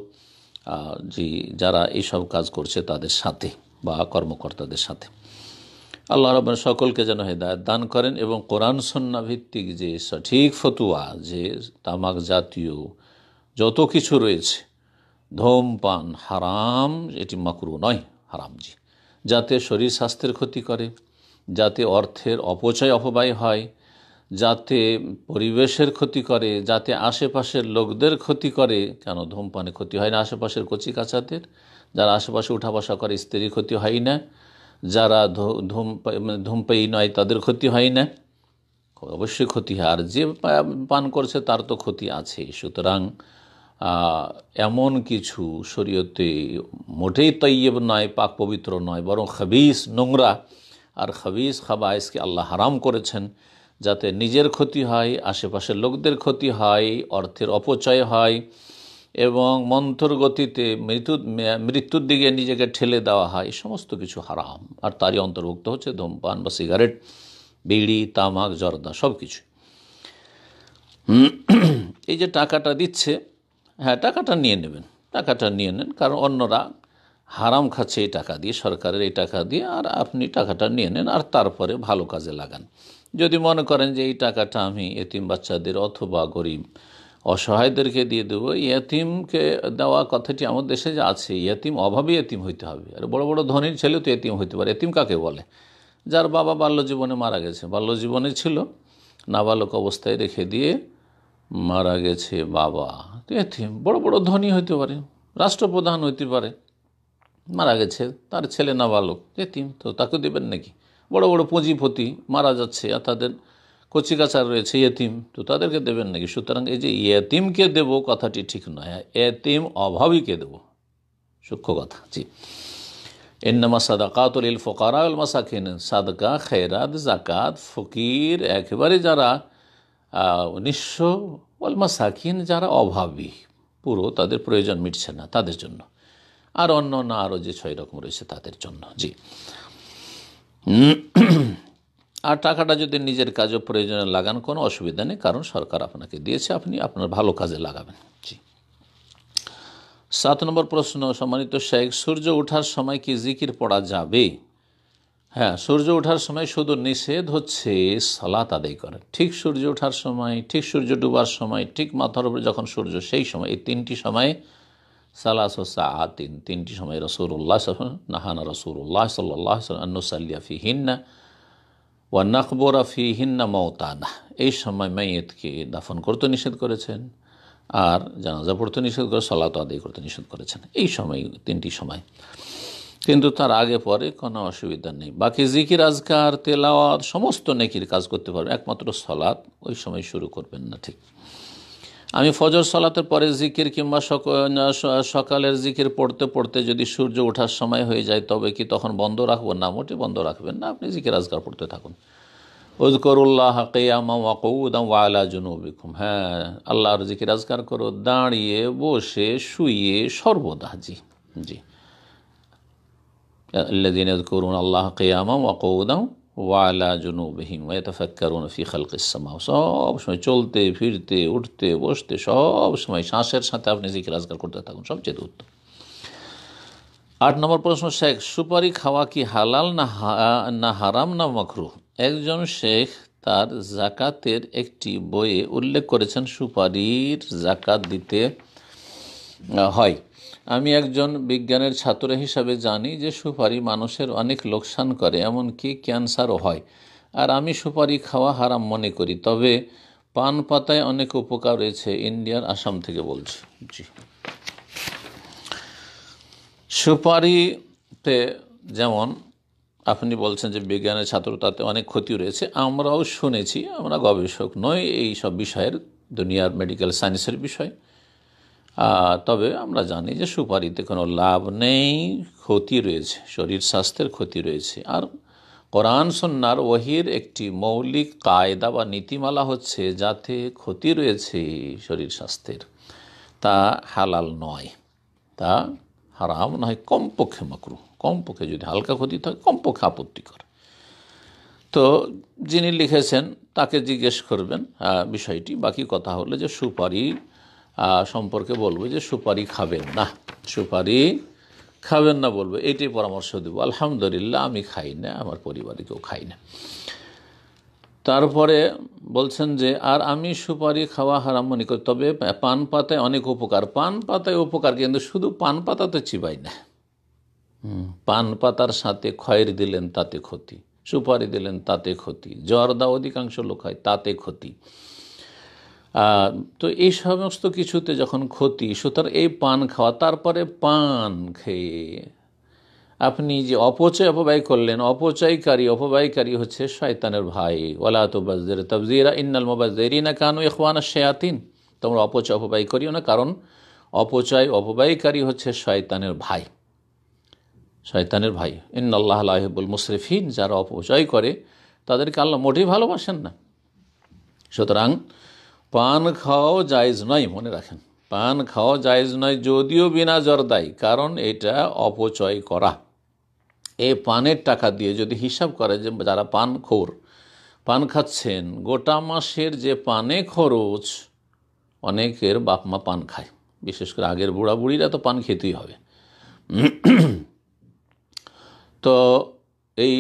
S1: যে যারা এইসব কাজ করছে তাদের সাথে বা কর্মকর্তাদের সাথে আল্লাহ রব সকলকে যেন হেদায়ত দান করেন এবং কোরআন সন্না ভিত্তিক যে সঠিক ফতুয়া যে তামাক জাতীয় যত কিছু রয়েছে ধূমপান হারাম এটি মাকরু নয় হারাম যাতে শরীর স্বাস্থ্যের ক্ষতি করে যাতে অর্থের অপচয় অপব্যয় হয় যাতে পরিবেশের ক্ষতি করে যাতে আশেপাশের লোকদের ক্ষতি করে কেন ধূমপানে ক্ষতি হয় না আশেপাশের কচি কাচাদের যারা আশেপাশে উঠা বসা করে স্ত্রীর ক্ষতি হয় না যারা মানে ধূমপাই নয় তাদের ক্ষতি হয় না অবশ্যই ক্ষতি হয় আর যে পান করছে তার তো ক্ষতি আছে সুতরাং এমন কিছু শরীয়তে মোটেই তৈব নয় পাক পবিত্র নয় বরং খাবিস নোংরা আর খাবিস খাবাইসকে আল্লাহ হারাম করেছেন যাতে নিজের ক্ষতি হয় আশেপাশের লোকদের ক্ষতি হয় অর্থের অপচয় হয় এবং মন্থর গতিতে মৃত্যু মৃত্যুর দিকে নিজেকে ঠেলে দেওয়া হয় এই সমস্ত কিছু হারাম আর তারই অন্তর্ভুক্ত হচ্ছে ধূমপান বা সিগারেট বিড়ি তামাক জর্দা সব কিছু এই যে টাকাটা দিচ্ছে হ্যাঁ টাকাটা নিয়ে নেবেন টাকাটা নিয়ে নেন কারণ অন্যরা হারাম খাচ্ছে এই টাকা দিয়ে সরকারের এই টাকা দিয়ে আর আপনি টাকাটা নিয়ে নেন আর তারপরে ভালো কাজে লাগান যদি মনে করেন যে এই টাকাটা আমি এতিম বাচ্চাদের অথবা গরিব অসহায়দেরকে দিয়ে দেবো ইয়াতিমকে দেওয়া কথাটি আমার দেশে যে আছে ইয়াতিম অভাবে এতিম হইতে হবে আর বড় বড় ধনীর ছেলে তো এতিম হইতে পারে এতিম কাকে বলে যার বাবা বাল্য জীবনে মারা গেছে বাল্য জীবনে ছিল নাবালক অবস্থায় রেখে দিয়ে মারা গেছে বাবা এতিম বড় বড় ধনী হইতে পারে রাষ্ট্রপ্রধান হইতে পারে মারা গেছে তার ছেলে নাবালক এতিম তো তাকে দেবেন নাকি বড় বড় পুঁজিপতি মারা যাচ্ছে আর তাদের কচিকাচার রয়েছে ইয়েতিম তো তাদেরকে দেবেন নাকি সুতরাং এই যে ইয়েতিমকে দেব কথাটি ঠিক নয় এতিম অভাবীকে দেব সূক্ষ্ম কথা জি এন্নামা সাদাকাত ইল ফোকারা উল সাদকা খেরাদ জাকাত ফকির একেবারে যারা নিঃস্ব অলমা সাকিন যারা অভাবী পুরো তাদের প্রয়োজন মিটছে না তাদের জন্য আর অন্য না আরও যে ছয় রকম রয়েছে তাদের জন্য জি আর টাকাটা যদি নিজের কাজে প্রয়োজনে লাগান কোনো অসুবিধা নেই কারণ সরকার আপনাকে দিয়েছে আপনি আপনার ভালো কাজে লাগাবেন জি সাত নম্বর প্রশ্ন সম্মানিত শেখ সূর্য ওঠার সময় কি জিকির পড়া যাবে হ্যাঁ সূর্য ওঠার সময় শুধু নিষেধ হচ্ছে সালাত আদায় করে ঠিক সূর্য ওঠার সময় ঠিক সূর্য ডুবার সময় ঠিক মাথার উপরে যখন সূর্য সেই সময় এই তিনটি সময়ে সালাস সোসা তিন তিনটি সময় উল্লাহ নাহানা রসুল্লাহ সাল্লাহ সাল্লাহ সাল্লাফি হিন্না ওয়া ফি হিন্না মৌতানা এই সময় মেয়েতকে দাফন করতে নিষেধ করেছেন আর জানাজা পড়তে নিষেধ করে সলাত আদায় করতে নিষেধ করেছেন এই সময় তিনটি সময় কিন্তু তার আগে পরে কোনো অসুবিধা নেই বাকি জিকির আজকার তেলাওয়াত সমস্ত নেকির কাজ করতে পারবেন একমাত্র সলাৎ ওই সময় শুরু করবেন না ঠিক আমি ফজর সলাতের পরে জিকির কিংবা সকালের জিকির পড়তে পড়তে যদি সূর্য ওঠার সময় হয়ে যায় তবে কি তখন বন্ধ রাখবো না মোটি বন্ধ রাখবেন না আপনি জিকির আজগার পড়তে থাকুন উজকরুল্লাহ কেয়ামাউদাম ওয়ালা জুনুবিকুম হ্যাঁ আল্লাহর জিকির আজগার করো দাঁড়িয়ে বসে শুয়ে সর্বদা জি জি আল্লাহ করুন আল্লাহ কেয়ামা ওয়াকুদাম ওয়ালা জুনু জুনুবহিম ওয়াতফাক্কারুন ফি খালক ইসসামা সব সময় চলতে ফিরতে উঠতে বসতে সব সময় শ্বাসের সাথে আপনি জিকির আজকার করতে থাকুন সবচেয়ে উত্তম আট নম্বর প্রশ্ন শেখ সুপারি খাওয়া কি হালাল না না হারাম না মখরু একজন শেখ তার জাকাতের একটি বইয়ে উল্লেখ করেছেন সুপারির জাকাত দিতে হয় আমি একজন বিজ্ঞানের ছাত্র হিসাবে জানি যে সুপারি মানুষের অনেক লোকসান করে এমনকি ক্যান্সারও হয় আর আমি সুপারি খাওয়া হারাম মনে করি তবে পান পাতায় অনেক উপকার রয়েছে ইন্ডিয়ার আসাম থেকে বলছি জি সুপারিতে যেমন আপনি বলছেন যে বিজ্ঞানের ছাত্র তাতে অনেক ক্ষতি রয়েছে আমরাও শুনেছি আমরা গবেষক নই এই সব বিষয়ের দুনিয়ার মেডিকেল সায়েন্সের বিষয় তবে আমরা জানি যে সুপারিতে কোনো লাভ নেই ক্ষতি রয়েছে শরীর স্বাস্থ্যের ক্ষতি রয়েছে আর কোরআন সন্ন্যার ওহির একটি মৌলিক কায়দা বা নীতিমালা হচ্ছে যাতে ক্ষতি রয়েছে শরীর স্বাস্থ্যের তা হালাল নয় তা হারাম নয় কমপক্ষে মাকরু কমপক্ষে যদি হালকা ক্ষতি থাকে কমপক্ষে আপত্তিকর তো যিনি লিখেছেন তাকে জিজ্ঞেস করবেন বিষয়টি বাকি কথা হলো যে সুপারি সম্পর্কে বলবো যে সুপারি খাবেন না সুপারি খাবেন না বলবো এটি পরামর্শ দেব আলহামদুলিল্লাহ আমি খাই না আমার পরিবারে কেউ খাই না তারপরে বলছেন যে আর আমি সুপারি খাওয়া হারাম মনে করি তবে পান পাতায় অনেক উপকার পান পাতায় উপকার কিন্তু শুধু পান পাতা তো চিবাই না পান পাতার সাথে খয়ের দিলেন তাতে ক্ষতি সুপারি দিলেন তাতে ক্ষতি জর্দা অধিকাংশ লোক হয় তাতে ক্ষতি তো এই সমস্ত কিছুতে যখন ক্ষতি সুতরাং এই পান খাওয়া তারপরে পান খেয়ে আপনি যে অপচয় অপব্যয় করলেন অপচয়কারী অপব্যয়কারী হচ্ছে শয়তানের ভাই ওলা তো বাজদের তবজিরা ইন্নাল না কানু ইখওয়ানা শেয়াতিন তোমরা অপচয় অপব্যয় করিও না কারণ অপচয় অপব্যয়কারী হচ্ছে শয়তানের ভাই শয়তানের ভাই ইন্নাল্লাহ আলাহবুল মুসরিফিন যারা অপচয় করে তাদেরকে আল্লাহ মোটেই ভালোবাসেন না সুতরাং পান খাওয়াও জায়জ নয় মনে রাখেন পান খাওয়া জায়জ নয় যদিও বিনা জর্দাই কারণ এটা অপচয় করা এই পানের টাকা দিয়ে যদি হিসাব করে যে যারা পান খোর পান খাচ্ছেন গোটা মাসের যে পানে খরচ অনেকের বাপমা পান খায় বিশেষ করে আগের বুড়া বুড়িরা তো পান খেতেই হবে তো এই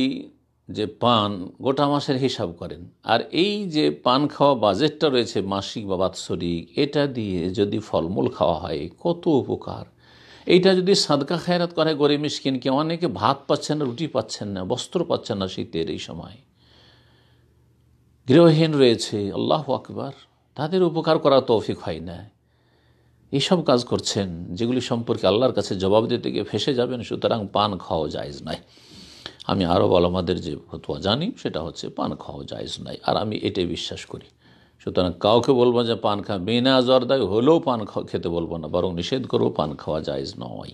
S1: যে পান গোটা মাসের হিসাব করেন আর এই যে পান খাওয়া বাজেটটা রয়েছে মাসিক বা বাৎসরিক এটা দিয়ে যদি ফলমূল খাওয়া হয় কত উপকার এইটা যদি সাদকা খায়রাত করে গরিব মিসকিনকে অনেকে ভাত পাচ্ছেন না রুটি পাচ্ছেন না বস্ত্র পাচ্ছেন না শীতের এই সময় গৃহহীন রয়েছে আল্লাহ আকবার তাদের উপকার করা তৌফিক হয় না এইসব কাজ করছেন যেগুলি সম্পর্কে আল্লাহর কাছে জবাব দিতে গিয়ে ফেসে যাবেন সুতরাং পান খাওয়া জায়জ নয় আমি আরব আলমাদের যে ফতোয়া জানি সেটা হচ্ছে পান খাওয়া জায়জ নাই আর আমি এটাই বিশ্বাস করি সুতরাং কাউকে বলবো যে পান খা বিনা জর্দায় হলেও পান খেতে বলবো না বরং নিষেধ করবো পান খাওয়া জায়জ নয়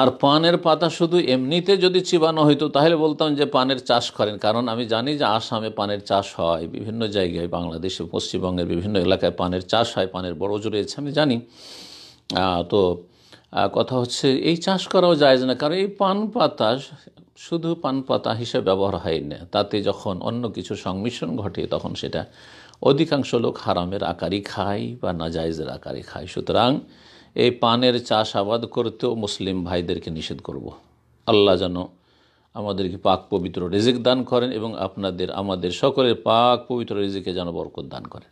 S1: আর পানের পাতা শুধু এমনিতে যদি চিবানো হইতো তাহলে বলতাম যে পানের চাষ করেন কারণ আমি জানি যে আসামে পানের চাষ হয় বিভিন্ন জায়গায় বাংলাদেশে পশ্চিমবঙ্গের বিভিন্ন এলাকায় পানের চাষ হয় পানের বড় জোর আমি জানি তো কথা হচ্ছে এই চাষ করাও যায় না কারণ এই পান পাতা শুধু পান পাতা হিসেবে ব্যবহার হয় না তাতে যখন অন্য কিছু সংমিশ্রণ ঘটে তখন সেটা অধিকাংশ লোক হারামের আকারই খায় বা নাজায়জের আকারে খায় সুতরাং এই পানের চাষ আবাদ করতেও মুসলিম ভাইদেরকে নিষেধ করব। আল্লাহ যেন আমাদেরকে পাক পবিত্র রেজিক দান করেন এবং আপনাদের আমাদের সকলের পাক পবিত্র রেজিকে যেন বরকত দান করেন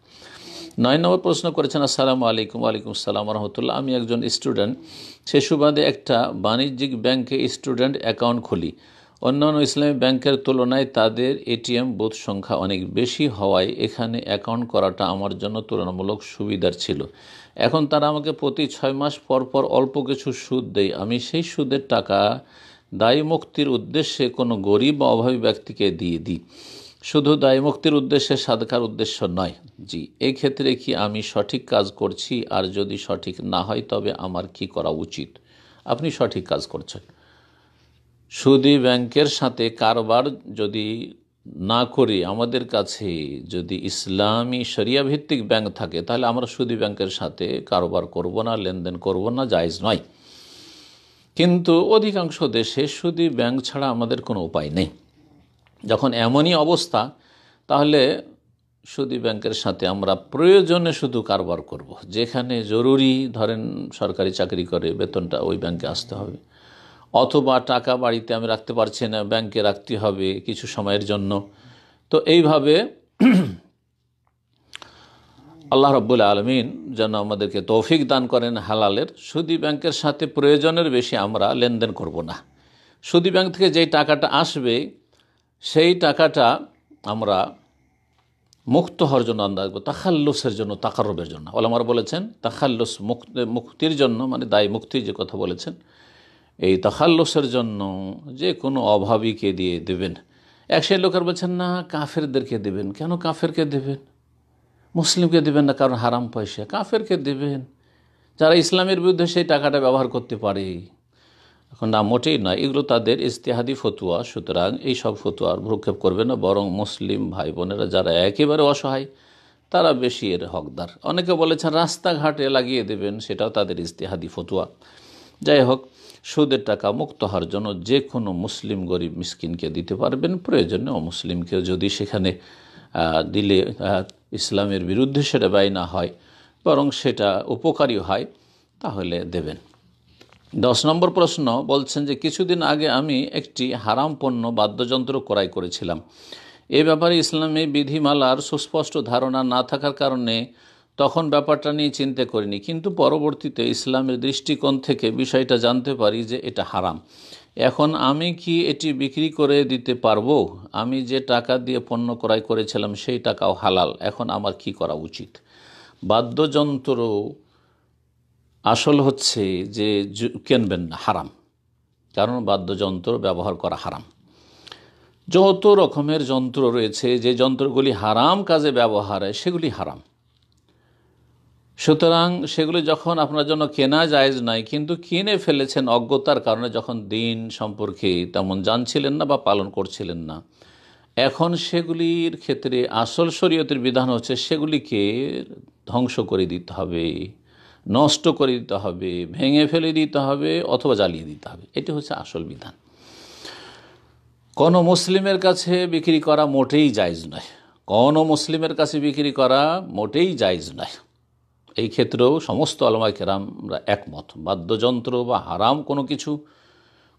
S1: নয় নম্বর প্রশ্ন করেছেন আসসালামু আলাইকুম আলাইকুম আসসালাম রহমতুল্লাহ আমি একজন স্টুডেন্ট সে সুবাদে একটা বাণিজ্যিক ব্যাংকে স্টুডেন্ট অ্যাকাউন্ট খুলি অন্যান্য ইসলামী ব্যাংকের তুলনায় তাদের এটিএম বোধ সংখ্যা অনেক বেশি হওয়ায় এখানে অ্যাকাউন্ট করাটা আমার জন্য তুলনামূলক সুবিধার ছিল এখন তারা আমাকে প্রতি ছয় মাস পর পর অল্প কিছু সুদ দেয় আমি সেই সুদের টাকা দায়ী মুক্তির উদ্দেশ্যে কোনো গরিব বা অভাবী ব্যক্তিকে দিয়ে দিই শুধু দায়মুক্তির উদ্দেশ্যে সাদকার উদ্দেশ্য নয় জি এই ক্ষেত্রে কি আমি সঠিক কাজ করছি আর যদি সঠিক না হয় তবে আমার কি করা উচিত আপনি সঠিক কাজ করছেন সুদি ব্যাংকের সাথে কারবার যদি না করে আমাদের কাছে যদি ইসলামী সরিয়া ভিত্তিক ব্যাংক থাকে তাহলে আমরা সুদি ব্যাংকের সাথে কারবার করব না লেনদেন করব না জায়জ নয় কিন্তু অধিকাংশ দেশে সুদি ব্যাংক ছাড়া আমাদের কোনো উপায় নেই যখন এমনই অবস্থা তাহলে সুদি ব্যাংকের সাথে আমরা প্রয়োজনে শুধু কারবার করব। যেখানে জরুরি ধরেন সরকারি চাকরি করে বেতনটা ওই ব্যাংকে আসতে হবে অথবা টাকা বাড়িতে আমি রাখতে পারছি না ব্যাংকে রাখতে হবে কিছু সময়ের জন্য তো এইভাবে [clears throat] আল্লাহ রব্বুল আলমিন যেন আমাদেরকে তৌফিক দান করেন হালালের সুদি ব্যাংকের সাথে প্রয়োজনের বেশি আমরা লেনদেন করব না সুদি ব্যাংক থেকে যেই টাকাটা আসবে সেই টাকাটা আমরা মুক্ত হওয়ার জন্য আন্দাজ করবো তাখাল্লুসের জন্য তাকারবের জন্য ওলামার বলেছেন তাখাল্লুস মুক্তির জন্য মানে দায় মুক্তির যে কথা বলেছেন এই তাখাল্লুসের জন্য যে কোনো অভাবীকে দিয়ে দেবেন এক সেই লোকের বলছেন না কাফেরদেরকে দেবেন কেন কাফেরকে দেবেন মুসলিমকে দেবেন না কারণ হারাম পয়সা কাফেরকে দেবেন যারা ইসলামের বিরুদ্ধে সেই টাকাটা ব্যবহার করতে পারে এখন না মোটেই নয় এগুলো তাদের ইস্তেহাদি ফতুয়া সুতরাং এই সব ফতুয়ার ভ্রক্ষেপ করবে না বরং মুসলিম ভাই বোনেরা যারা একেবারে অসহায় তারা বেশি এর হকদার অনেকে বলেছেন রাস্তাঘাটে লাগিয়ে দেবেন সেটাও তাদের ইস্তেহাদি ফতুয়া যাই হোক সুদের টাকা মুক্ত হওয়ার জন্য যে কোনো মুসলিম গরিব মিসকিনকে দিতে পারবেন প্রয়োজনে ও মুসলিমকে যদি সেখানে দিলে ইসলামের বিরুদ্ধে সেটা ব্যয় না হয় বরং সেটা উপকারী হয় তাহলে দেবেন দশ নম্বর প্রশ্ন বলছেন যে কিছুদিন আগে আমি একটি হারাম পণ্য বাদ্যযন্ত্র ক্রয় করেছিলাম এ ব্যাপারে ইসলামে বিধিমালার সুস্পষ্ট ধারণা না থাকার কারণে তখন ব্যাপারটা নিয়ে চিন্তে করিনি কিন্তু পরবর্তীতে ইসলামের দৃষ্টিকোণ থেকে বিষয়টা জানতে পারি যে এটা হারাম এখন আমি কি এটি বিক্রি করে দিতে পারবো আমি যে টাকা দিয়ে পণ্য ক্রয় করেছিলাম সেই টাকাও হালাল এখন আমার কি করা উচিত বাদ্যযন্ত্র আসল হচ্ছে যে কেনবেন না হারাম কারণ বাদ্যযন্ত্র ব্যবহার করা হারাম যত রকমের যন্ত্র রয়েছে যে যন্ত্রগুলি হারাম কাজে ব্যবহার হয় সেগুলি হারাম সুতরাং সেগুলি যখন আপনার জন্য কেনা জায়েজ নাই কিন্তু কিনে ফেলেছেন অজ্ঞতার কারণে যখন দিন সম্পর্কে তেমন জানছিলেন না বা পালন করছিলেন না এখন সেগুলির ক্ষেত্রে আসল শরীয়তের বিধান হচ্ছে সেগুলিকে ধ্বংস করে দিতে হবে নষ্ট করে দিতে হবে ভেঙে ফেলে দিতে হবে অথবা জ্বালিয়ে দিতে হবে এটি হচ্ছে আসল বিধান কোনো মুসলিমের কাছে বিক্রি করা মোটেই জায়জ নয় কোনো মুসলিমের কাছে বিক্রি করা মোটেই জায়জ নয় এই ক্ষেত্রেও সমস্ত আলমা কেরামরা একমত বাদ্যযন্ত্র বা হারাম কোনো কিছু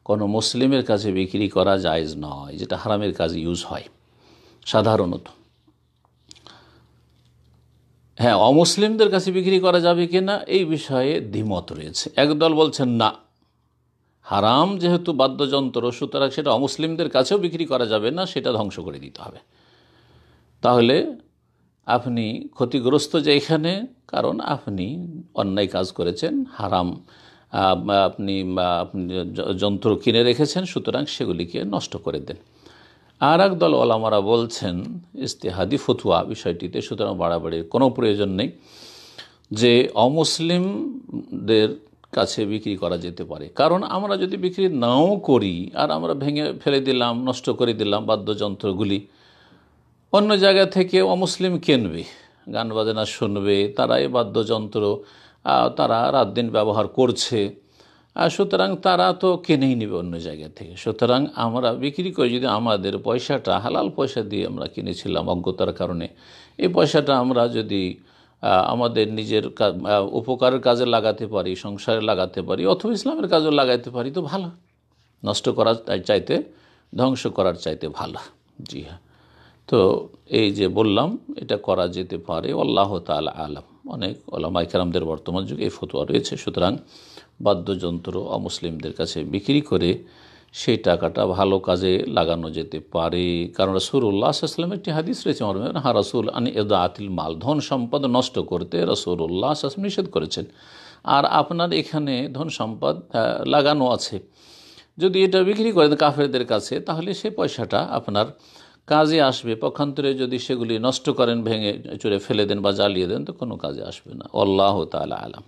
S1: কোনো মুসলিমের কাছে বিক্রি করা জায়জ নয় যেটা হারামের কাজে ইউজ হয় সাধারণত হ্যাঁ অমুসলিমদের কাছে বিক্রি করা যাবে কি না এই বিষয়ে দ্বিমত রয়েছে একদল বলছেন না হারাম যেহেতু বাদ্যযন্ত্র সুতরাং সেটা অমুসলিমদের কাছেও বিক্রি করা যাবে না সেটা ধ্বংস করে দিতে হবে তাহলে আপনি ক্ষতিগ্রস্ত যে এখানে কারণ আপনি অন্যায় কাজ করেছেন হারাম আপনি আপনি যন্ত্র কিনে রেখেছেন সুতরাং সেগুলিকে নষ্ট করে দেন আর এক দল ওলামারা বলছেন ইস্তেহাদি ফতুয়া বিষয়টিতে সুতরাং বাড়াবাড়ির কোনো প্রয়োজন নেই যে অমুসলিমদের কাছে বিক্রি করা যেতে পারে কারণ আমরা যদি বিক্রি নাও করি আর আমরা ভেঙে ফেলে দিলাম নষ্ট করে দিলাম বাদ্যযন্ত্রগুলি অন্য জায়গা থেকে অমুসলিম কিনবে গান বাজনা শুনবে তারা এই বাদ্যযন্ত্র তারা রাত দিন ব্যবহার করছে আর সুতরাং তারা তো কিনেই নেবে অন্য জায়গা থেকে সুতরাং আমরা বিক্রি করি যদি আমাদের পয়সাটা হালাল পয়সা দিয়ে আমরা কিনেছিলাম অজ্ঞতার কারণে এই পয়সাটা আমরা যদি আমাদের নিজের উপকারের কাজে লাগাতে পারি সংসারে লাগাতে পারি অথবা ইসলামের কাজে লাগাতে পারি তো ভালো নষ্ট করার চাইতে ধ্বংস করার চাইতে ভালো জি হ্যাঁ তো এই যে বললাম এটা করা যেতে পারে আল্লাহ তাল আলম অনেক ওলামা আমাদের বর্তমান যুগে এই ফতোয়া রয়েছে সুতরাং বাদ্যযন্ত্র অমুসলিমদের কাছে বিক্রি করে সেই টাকাটা ভালো কাজে লাগানো যেতে পারে কারণ রসুল্লাহ আসলামের একটি হাদিস রয়েছে মর্মে হা রসুল আনি এদা আতিল মাল ধন সম্পদ নষ্ট করতে রসুল্লাহ আসলাম নিষেধ করেছেন আর আপনার এখানে ধন সম্পদ হ্যাঁ, লাগানো আছে যদি এটা বিক্রি করেন কাফেরদের কাছে তাহলে সে পয়সাটা আপনার কাজে আসবে পক্ষান্তরে যদি সেগুলি নষ্ট করেন ভেঙে চুরে ফেলে দেন বা জ্বালিয়ে দেন তো কোনো কাজে আসবে না আল্লাহ তালা আলাম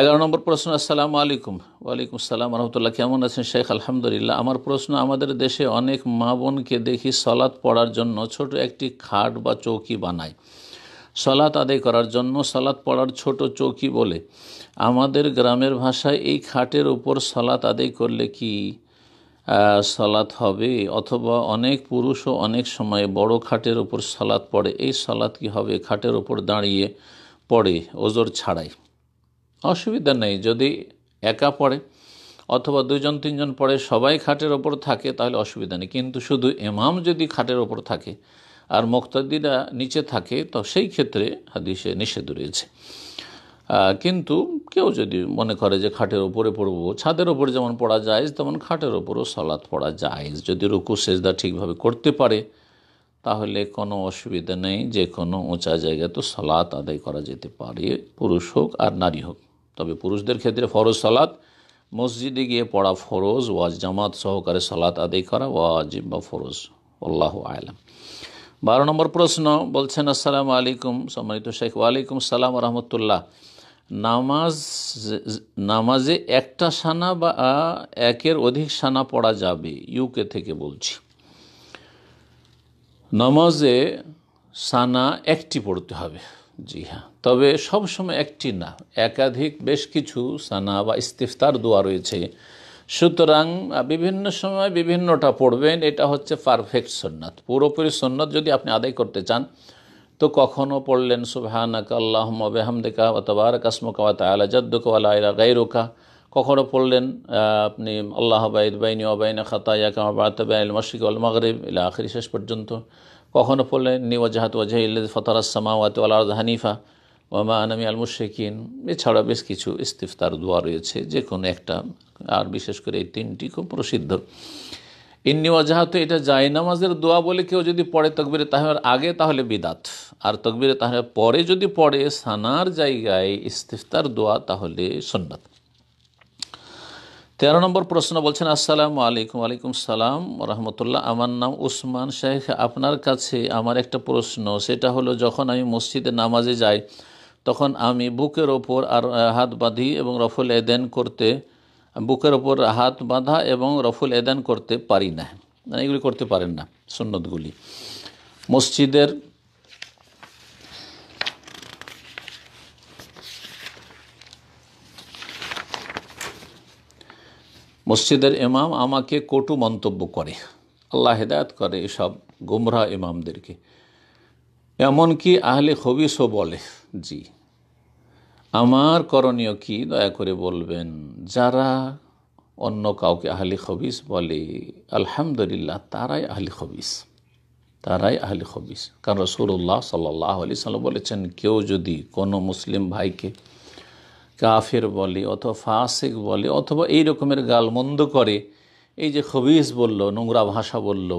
S1: এগারো নম্বর প্রশ্ন আসসালামু আলাইকুম ওয়ালাইকুম আসসালাম রহমতুল্লাহ কেমন আছেন শেখ আলহামদুলিল্লাহ আমার প্রশ্ন আমাদের দেশে অনেক মা বোনকে দেখি সলাৎ পড়ার জন্য ছোট একটি খাট বা চৌকি বানায় সলাৎ আদায় করার জন্য সলাৎ পড়ার ছোট চৌকি বলে আমাদের গ্রামের ভাষায় এই খাটের উপর সলাৎ আদায় করলে কি সলাৎ হবে অথবা অনেক পুরুষও অনেক সময় বড় খাটের উপর সলাৎ পড়ে এই সলাৎ কি হবে খাটের উপর দাঁড়িয়ে পড়ে ওজোর ছাড়াই অসুবিধা নেই যদি একা পড়ে অথবা দুজন তিনজন পড়ে সবাই খাটের ওপর থাকে তাহলে অসুবিধা নেই কিন্তু শুধু এমাম যদি খাটের ওপর থাকে আর মোক্তাদিরা নিচে থাকে তো সেই ক্ষেত্রে হাদিসে নিষেধ রয়েছে কিন্তু কেউ যদি মনে করে যে খাটের ওপরে পড়বো ছাদের ওপরে যেমন পড়া যায় তেমন খাটের ওপরও সলাৎ পড়া যায় যদি রুকু সেজদা ঠিকভাবে করতে পারে তাহলে কোনো অসুবিধা নেই যে কোনো উঁচা জায়গায় তো সলাৎ আদায় করা যেতে পারে পুরুষ হোক আর নারী হোক তবে পুরুষদের ক্ষেত্রে ফরজ সালাত মসজিদে গিয়ে পড়া ফরজ ওয়াজ জামাত সহকারে সালাত আদায় করা ওয়াজিব বা ফরজ আল্লাহ আলাম বারো নম্বর প্রশ্ন বলছেন আসসালামু আলাইকুম সম্মানিত শেখ ওয়ালাইকুম সালাম রহমতুল্লাহ নামাজ নামাজে একটা সানা বা একের অধিক সানা পড়া যাবে ইউকে থেকে বলছি নামাজে সানা একটি পড়তে হবে জি হ্যাঁ তবে সবসময় একটি না একাধিক বেশ কিছু সানা বা ইস্তিফতার দোয়া রয়েছে সুতরাং বিভিন্ন সময় বিভিন্নটা পড়বেন এটা হচ্ছে পারফেক্ট সন্ন্যত পুরোপুরি সন্ন্যত যদি আপনি আদায় করতে চান তো কখনও পড়লেন সুবহানাক আল্লাহ বেহামদেকা অতবার কাসমোকা তালা জদ্দুকা আলা গাইরুকা কখনও পড়লেন আপনি আল্লাহ বাইদ বাইনি অবাইন খাতায়া মশিক আল মগরিব ইলা আখরি শেষ পর্যন্ত কখনও পড়লেন নিওয়াজাহাত ওয়াজাহ ফতার ফতারাস সামাওয়াত আল্লাহ হানিফা ওমা আনামি আল মুশেকিন এছাড়া বেশ কিছু ইস্তিফতার দোয়া রয়েছে যে কোনো একটা আর বিশেষ করে এই তিনটি খুব প্রসিদ্ধ ইন্নি তো এটা জায় নামাজের দোয়া বলে কেউ যদি পড়ে তকবিরে তাহলে আগে তাহলে বিদাত আর তকবিরে তাহলে পরে যদি পড়ে সানার জায়গায় ইস্তিফতার দোয়া তাহলে সন্ন্যত তেরো নম্বর প্রশ্ন বলছেন আসসালামু আলাইকুম আলাইকুম সালাম রহমতুল্লাহ আমার নাম উসমান শেখ আপনার কাছে আমার একটা প্রশ্ন সেটা হলো যখন আমি মসজিদে নামাজে যাই তখন আমি বুকের ওপর আর হাত বাঁধি এবং রফুল এদেন করতে বুকের ওপর হাত বাঁধা এবং রফুল এদেন করতে পারি না মানে এগুলি করতে পারেন না সুন্নতগুলি মসজিদের মসজিদের ইমাম আমাকে কটু মন্তব্য করে আল্লাহ হেদায়ত করে এসব গুমরা ইমামদেরকে এমনকি আহলে হবিসও বলে জি আমার করণীয় কি দয়া করে বলবেন যারা অন্য কাউকে আহলি খবিস বলে আলহামদুলিল্লাহ তারাই আহলি খবিস তারাই আহলি খবিস কারণ রসুল্লাহ সাল্লাহ আলি সাল্লাম বলেছেন কেউ যদি কোনো মুসলিম ভাইকে কাফের বলে অথবা ফাসেক বলে অথবা এই রকমের গালমন্দ করে এই যে খবিস বলল নোংরা ভাষা বলল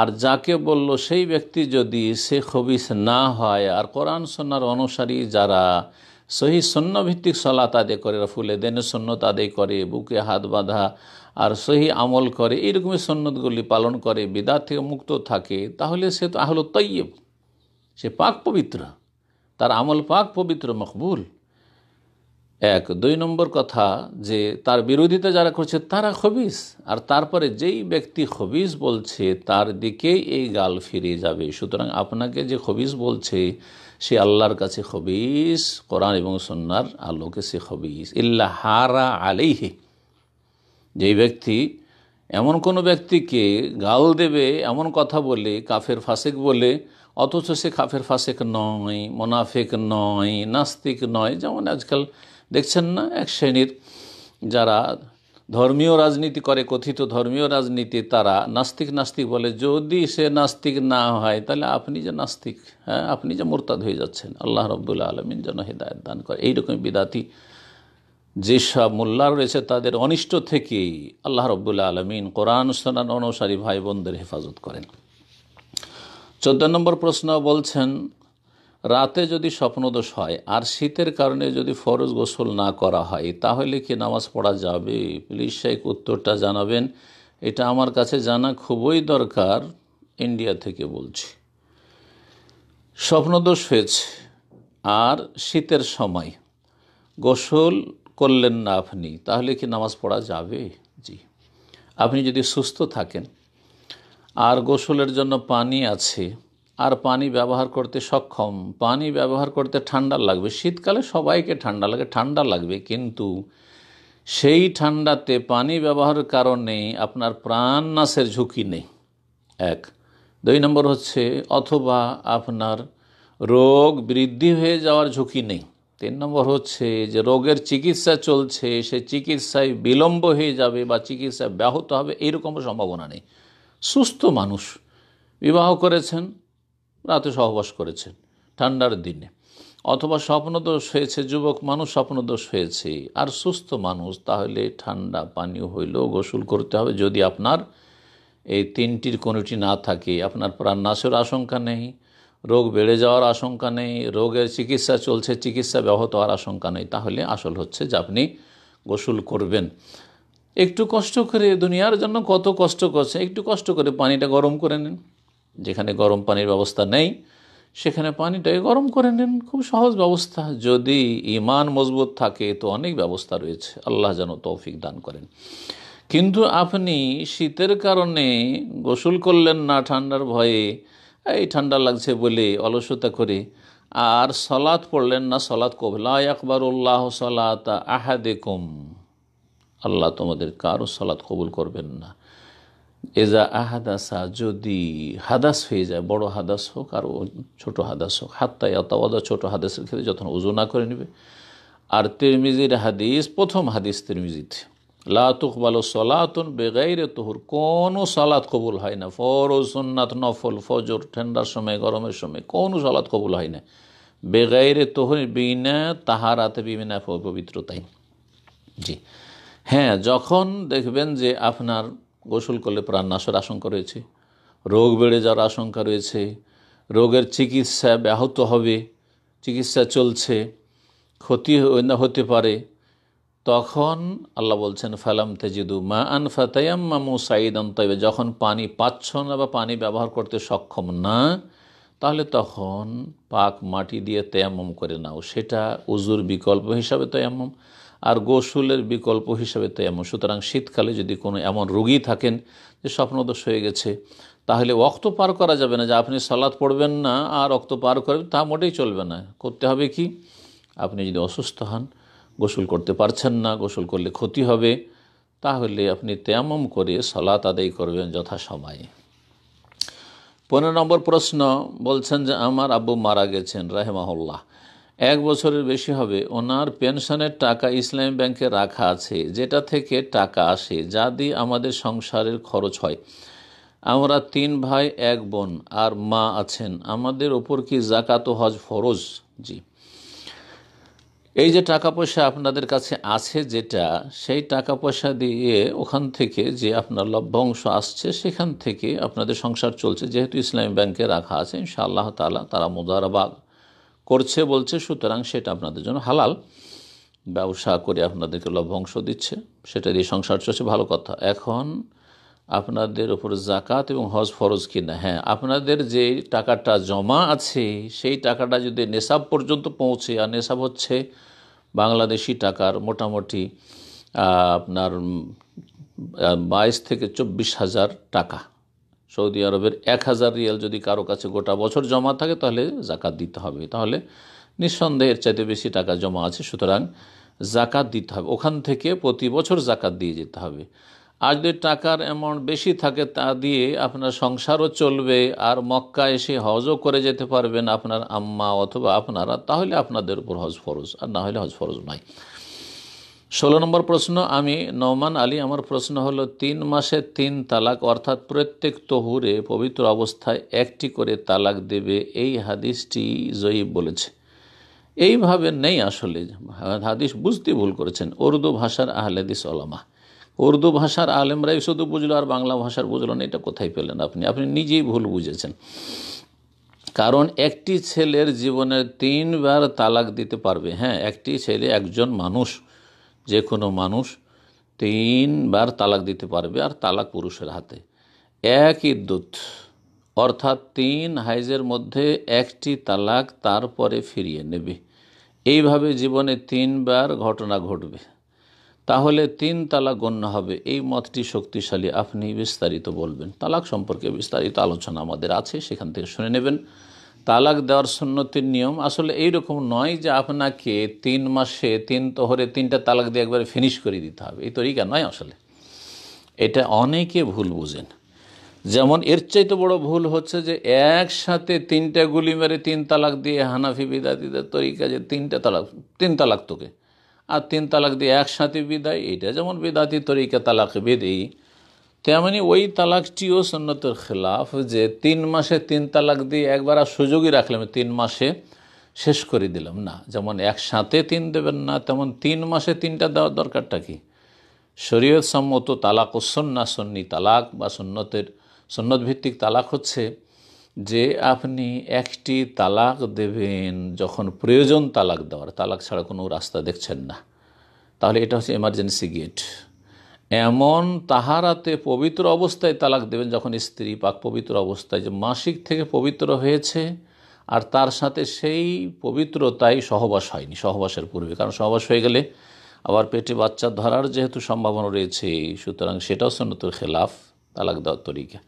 S1: আর যাকে বলল সেই ব্যক্তি যদি সে খবিস না হয় আর কোরআন সন্ন্যার অনুসারী যারা সহি সন্ন্যভিত্তিক সলাত আদায় করে ফুলে দেনে সন্ন্যত আদায় করে বুকে হাত বাঁধা আর সহি আমল করে এইরকমই সন্ন্যতগুলি পালন করে বিদার থেকে মুক্ত থাকে তাহলে সে তো হলো তৈয়ব সে পাক পবিত্র তার আমল পাক পবিত্র মকবুল এক দুই নম্বর কথা যে তার বিরোধিতা যারা করছে তারা খবিস আর তারপরে যেই ব্যক্তি খবিস বলছে তার দিকেই এই গাল ফিরে যাবে সুতরাং আপনাকে যে খবিস বলছে সে আল্লাহর কাছে খবিস কোরআন এবং সন্ন্যার আলোকে সে খবিস ইল্লা হারা আলিহে যেই ব্যক্তি এমন কোনো ব্যক্তিকে গাল দেবে এমন কথা বলে কাফের ফাসেক বলে অথচ সে কাফের ফাসেক নয় মোনাফেক নয় নাস্তিক নয় যেমন আজকাল দেখছেন না এক শ্রেণীর যারা ধর্মীয় রাজনীতি করে কথিত ধর্মীয় রাজনীতি তারা নাস্তিক নাস্তিক বলে যদি সে নাস্তিক না হয় তাহলে আপনি যে নাস্তিক হ্যাঁ আপনি যে মোরতাদ হয়ে যাচ্ছেন আল্লাহ রব্দুল্লা আলমিন যেন হৃদায়ত দান করে এইরকম বিদাতি যেসব মোল্লা রয়েছে তাদের অনিষ্ট থেকেই আল্লাহ রব্দুল্লা আলমিন কোরআন সোনান অনুসারী ভাই বোনদের হেফাজত করেন চোদ্দ নম্বর প্রশ্ন বলছেন রাতে যদি স্বপ্নদোষ হয় আর শীতের কারণে যদি ফরজ গোসল না করা হয় তাহলে কি নামাজ পড়া যাবে প্লিজ শেখ উত্তরটা জানাবেন এটা আমার কাছে জানা খুবই দরকার ইন্ডিয়া থেকে বলছি স্বপ্নদোষ হয়েছে আর শীতের সময় গোসল করলেন না আপনি তাহলে কি নামাজ পড়া যাবে জি আপনি যদি সুস্থ থাকেন আর গোসলের জন্য পানি আছে আর পানি ব্যবহার করতে সক্ষম পানি ব্যবহার করতে ঠান্ডা লাগবে শীতকালে সবাইকে ঠান্ডা লাগে ঠান্ডা লাগবে কিন্তু সেই ঠান্ডাতে পানি ব্যবহারের কারণে আপনার প্রাণ নাশের ঝুঁকি নেই এক দুই নম্বর হচ্ছে অথবা আপনার রোগ বৃদ্ধি হয়ে যাওয়ার ঝুঁকি নেই তিন নম্বর হচ্ছে যে রোগের চিকিৎসা চলছে সে চিকিৎসায় বিলম্ব হয়ে যাবে বা চিকিৎসা ব্যাহত হবে এরকম সম্ভাবনা নেই সুস্থ মানুষ বিবাহ করেছেন রাতে সহবাস করেছেন ঠান্ডার দিনে অথবা স্বপ্নদোষ হয়েছে যুবক মানুষ স্বপ্নদোষ হয়েছে আর সুস্থ মানুষ তাহলে ঠান্ডা পানীয় হইলেও গোসল করতে হবে যদি আপনার এই তিনটির কোনোটি না থাকে আপনার নাশের আশঙ্কা নেই রোগ বেড়ে যাওয়ার আশঙ্কা নেই রোগের চিকিৎসা চলছে চিকিৎসা ব্যাহত হওয়ার আশঙ্কা নেই তাহলে আসল হচ্ছে যে আপনি গোসল করবেন একটু কষ্ট করে দুনিয়ার জন্য কত কষ্ট করছে একটু কষ্ট করে পানিটা গরম করে নিন যেখানে গরম পানির ব্যবস্থা নেই সেখানে পানিটাকে গরম করে নিন খুব সহজ ব্যবস্থা যদি ইমান মজবুত থাকে তো অনেক ব্যবস্থা রয়েছে আল্লাহ যেন তৌফিক দান করেন কিন্তু আপনি শীতের কারণে গোসল করলেন না ঠান্ডার ভয়ে এই ঠান্ডা লাগছে বলে অলসতা করে আর সলাৎ পড়লেন না সলাৎ কবলা আকবর উল্লাহ সলাত আহাদেকুম আল্লাহ তোমাদের কারো সলাৎ কবুল করবেন না এজা আহাদাসা যদি হাদাস হয়ে যায় বড় হাদাস হোক আর ছোট হাদাস হোক হাত্তা ইয়াতাওয়াদা ছোট হাদাসের ক্ষেত্রে যখন ওজো না করে নেবে আর তিরমিজির হাদিস প্রথম হাদিস লাতুক লাতুকবাল সলাতুন বেগাইরে তোহর কোনো সালাত কবুল হয় না ফর সন্নাত নফল ফজর ঠান্ডার সময় গরমের সময় কোনো সালাত কবুল হয় না বেগাইরে তোহর বিনা তাহারাতে বিনা পবিত্রতাই জি হ্যাঁ যখন দেখবেন যে আপনার গোসল করলে প্রাণ নাশের আশঙ্কা রয়েছে রোগ বেড়ে যাওয়ার আশঙ্কা রয়েছে রোগের চিকিৎসা ব্যাহত হবে চিকিৎসা চলছে ক্ষতি হতে পারে তখন আল্লাহ বলছেন ফালাম তেজিদু মা আন ফাতায়াম মামু সাইদ অন্তবে যখন পানি পাচ্ছ না বা পানি ব্যবহার করতে সক্ষম না তাহলে তখন পাক মাটি দিয়ে তেয়ামম করে নাও সেটা উজুর বিকল্প হিসাবে তেয়ামম আর গোসুলের বিকল্প তো এমন সুতরাং শীতকালে যদি কোনো এমন রোগী থাকেন যে স্বপ্নদোষ হয়ে গেছে তাহলে অক্ত পার করা যাবে না যে আপনি সালাদ পড়বেন না আর রক্ত পার করবেন তা মোটেই চলবে না করতে হবে কি আপনি যদি অসুস্থ হন গোসল করতে পারছেন না গোসল করলে ক্ষতি হবে তাহলে আপনি তেমম করে সালাত আদায় করবেন যথাসময়ে পনেরো নম্বর প্রশ্ন বলছেন যে আমার আব্বু মারা গেছেন রাহেমাহুল্লাহ এক বছরের বেশি হবে ওনার পেনশনের টাকা ইসলামী ব্যাংকে রাখা আছে যেটা থেকে টাকা আসে যা দিয়ে আমাদের সংসারের খরচ হয় আমরা তিন ভাই এক বোন আর মা আছেন আমাদের ওপর কি জাকাত হজ ফরজ জি এই যে টাকা পয়সা আপনাদের কাছে আছে যেটা সেই টাকা পয়সা দিয়ে ওখান থেকে যে আপনার লভ্যাংশ আসছে সেখান থেকে আপনাদের সংসার চলছে যেহেতু ইসলামী ব্যাংকে রাখা আছে ইনশাআল্লাহ তালা তারা মুদারাবাদ করছে বলছে সুতরাং সেটা আপনাদের জন্য হালাল ব্যবসা করে আপনাদেরকে লভ্যাংশ দিচ্ছে সেটা দিয়ে সংসার চলছে ভালো কথা এখন আপনাদের ওপর জাকাত এবং হজ ফরজ কিনা হ্যাঁ আপনাদের যে টাকাটা জমা আছে সেই টাকাটা যদি নেশাব পর্যন্ত পৌঁছে আর নেশাব হচ্ছে বাংলাদেশি টাকার মোটামুটি আপনার বাইশ থেকে চব্বিশ হাজার টাকা সৌদি আরবের এক হাজার রিয়াল যদি কারো কাছে গোটা বছর জমা থাকে তাহলে জাকাত দিতে হবে তাহলে নিঃসন্দেহের চাইতে বেশি টাকা জমা আছে সুতরাং জাকাত দিতে হবে ওখান থেকে প্রতি বছর জাকাত দিয়ে যেতে হবে আর যদি টাকার অ্যামাউন্ট বেশি থাকে তা দিয়ে আপনার সংসারও চলবে আর মক্কা এসে হজও করে যেতে পারবেন আপনার আম্মা অথবা আপনারা তাহলে আপনাদের উপর হজ ফরজ আর না হলে হজ ফরজ নয় ষোলো নম্বর প্রশ্ন আমি নওমান আলী আমার প্রশ্ন হলো তিন মাসে তিন তালাক অর্থাৎ প্রত্যেক তহুরে পবিত্র অবস্থায় একটি করে তালাক দেবে এই হাদিসটি জয়ীব বলেছে এইভাবে নেই আসলে হাদিস বুঝতে ভুল করেছেন উর্দু ভাষার আহলেদিস ওলামা উর্দু ভাষার আলেমরাই শুধু বুঝলো আর বাংলা ভাষার বুঝলো না এটা কোথায় পেলেন আপনি আপনি নিজেই ভুল বুঝেছেন কারণ একটি ছেলের জীবনের তিনবার তালাক দিতে পারবে হ্যাঁ একটি ছেলে একজন মানুষ যে কোনো মানুষ তিনবার তালাক দিতে পারবে আর তালাক পুরুষের হাতে এক ইদ্যুৎ অর্থাৎ তিন হাইজের মধ্যে একটি তালাক তারপরে ফিরিয়ে নেবে এইভাবে জীবনে তিনবার ঘটনা ঘটবে তাহলে তিন তালাক গণ্য হবে এই মতটি শক্তিশালী আপনি বিস্তারিত বলবেন তালাক সম্পর্কে বিস্তারিত আলোচনা আমাদের আছে সেখান থেকে শুনে নেবেন তালাক দেওয়ার সুন্নতির নিয়ম আসলে এই রকম নয় যে আপনাকে তিন মাসে তিন তোহরে তিনটা তালাক দিয়ে একবারে ফিনিশ করে দিতে হবে এই তরিকা নয় আসলে এটা অনেকে ভুল বুঝেন যেমন এর চাইতে বড় ভুল হচ্ছে যে একসাথে তিনটা গুলি মেরে তিন তালাক দিয়ে হানাফি বিদাতিদের তরিকা যে তিনটা তালাক তিন তালাক তোকে আর তিন তালাক দিয়ে একসাথে বিদায় এটা যেমন বিদাতি তরিকা তালাক বেদেই তেমনি ওই তালাকটিও সন্ন্যতের খেলাফ যে তিন মাসে তিন তালাক দিয়ে একবার আর সুযোগই রাখলাম তিন মাসে শেষ করে দিলাম না যেমন একসাথে তিন দেবেন না তেমন তিন মাসে তিনটা দেওয়ার দরকারটা কি শরীয়ত সম্মত তালাক সন্না সন্নি তালাক বা সন্ন্যতের সন্ন্যত ভিত্তিক তালাক হচ্ছে যে আপনি একটি তালাক দেবেন যখন প্রয়োজন তালাক দেওয়ার তালাক ছাড়া কোনো রাস্তা দেখছেন না তাহলে এটা হচ্ছে এমার্জেন্সি গেট এমন তাহারাতে পবিত্র অবস্থায় তালাক দেবেন যখন স্ত্রী পাক পবিত্র অবস্থায় যে মাসিক থেকে পবিত্র হয়েছে আর তার সাথে সেই পবিত্রতাই সহবাস হয়নি সহবাসের পূর্বে কারণ সহবাস হয়ে গেলে আবার পেটে বাচ্চা ধরার যেহেতু সম্ভাবনা রয়েছে সুতরাং সেটাও সন্ন্যতর খেলাফ তালাক দেওয়ার তরিকা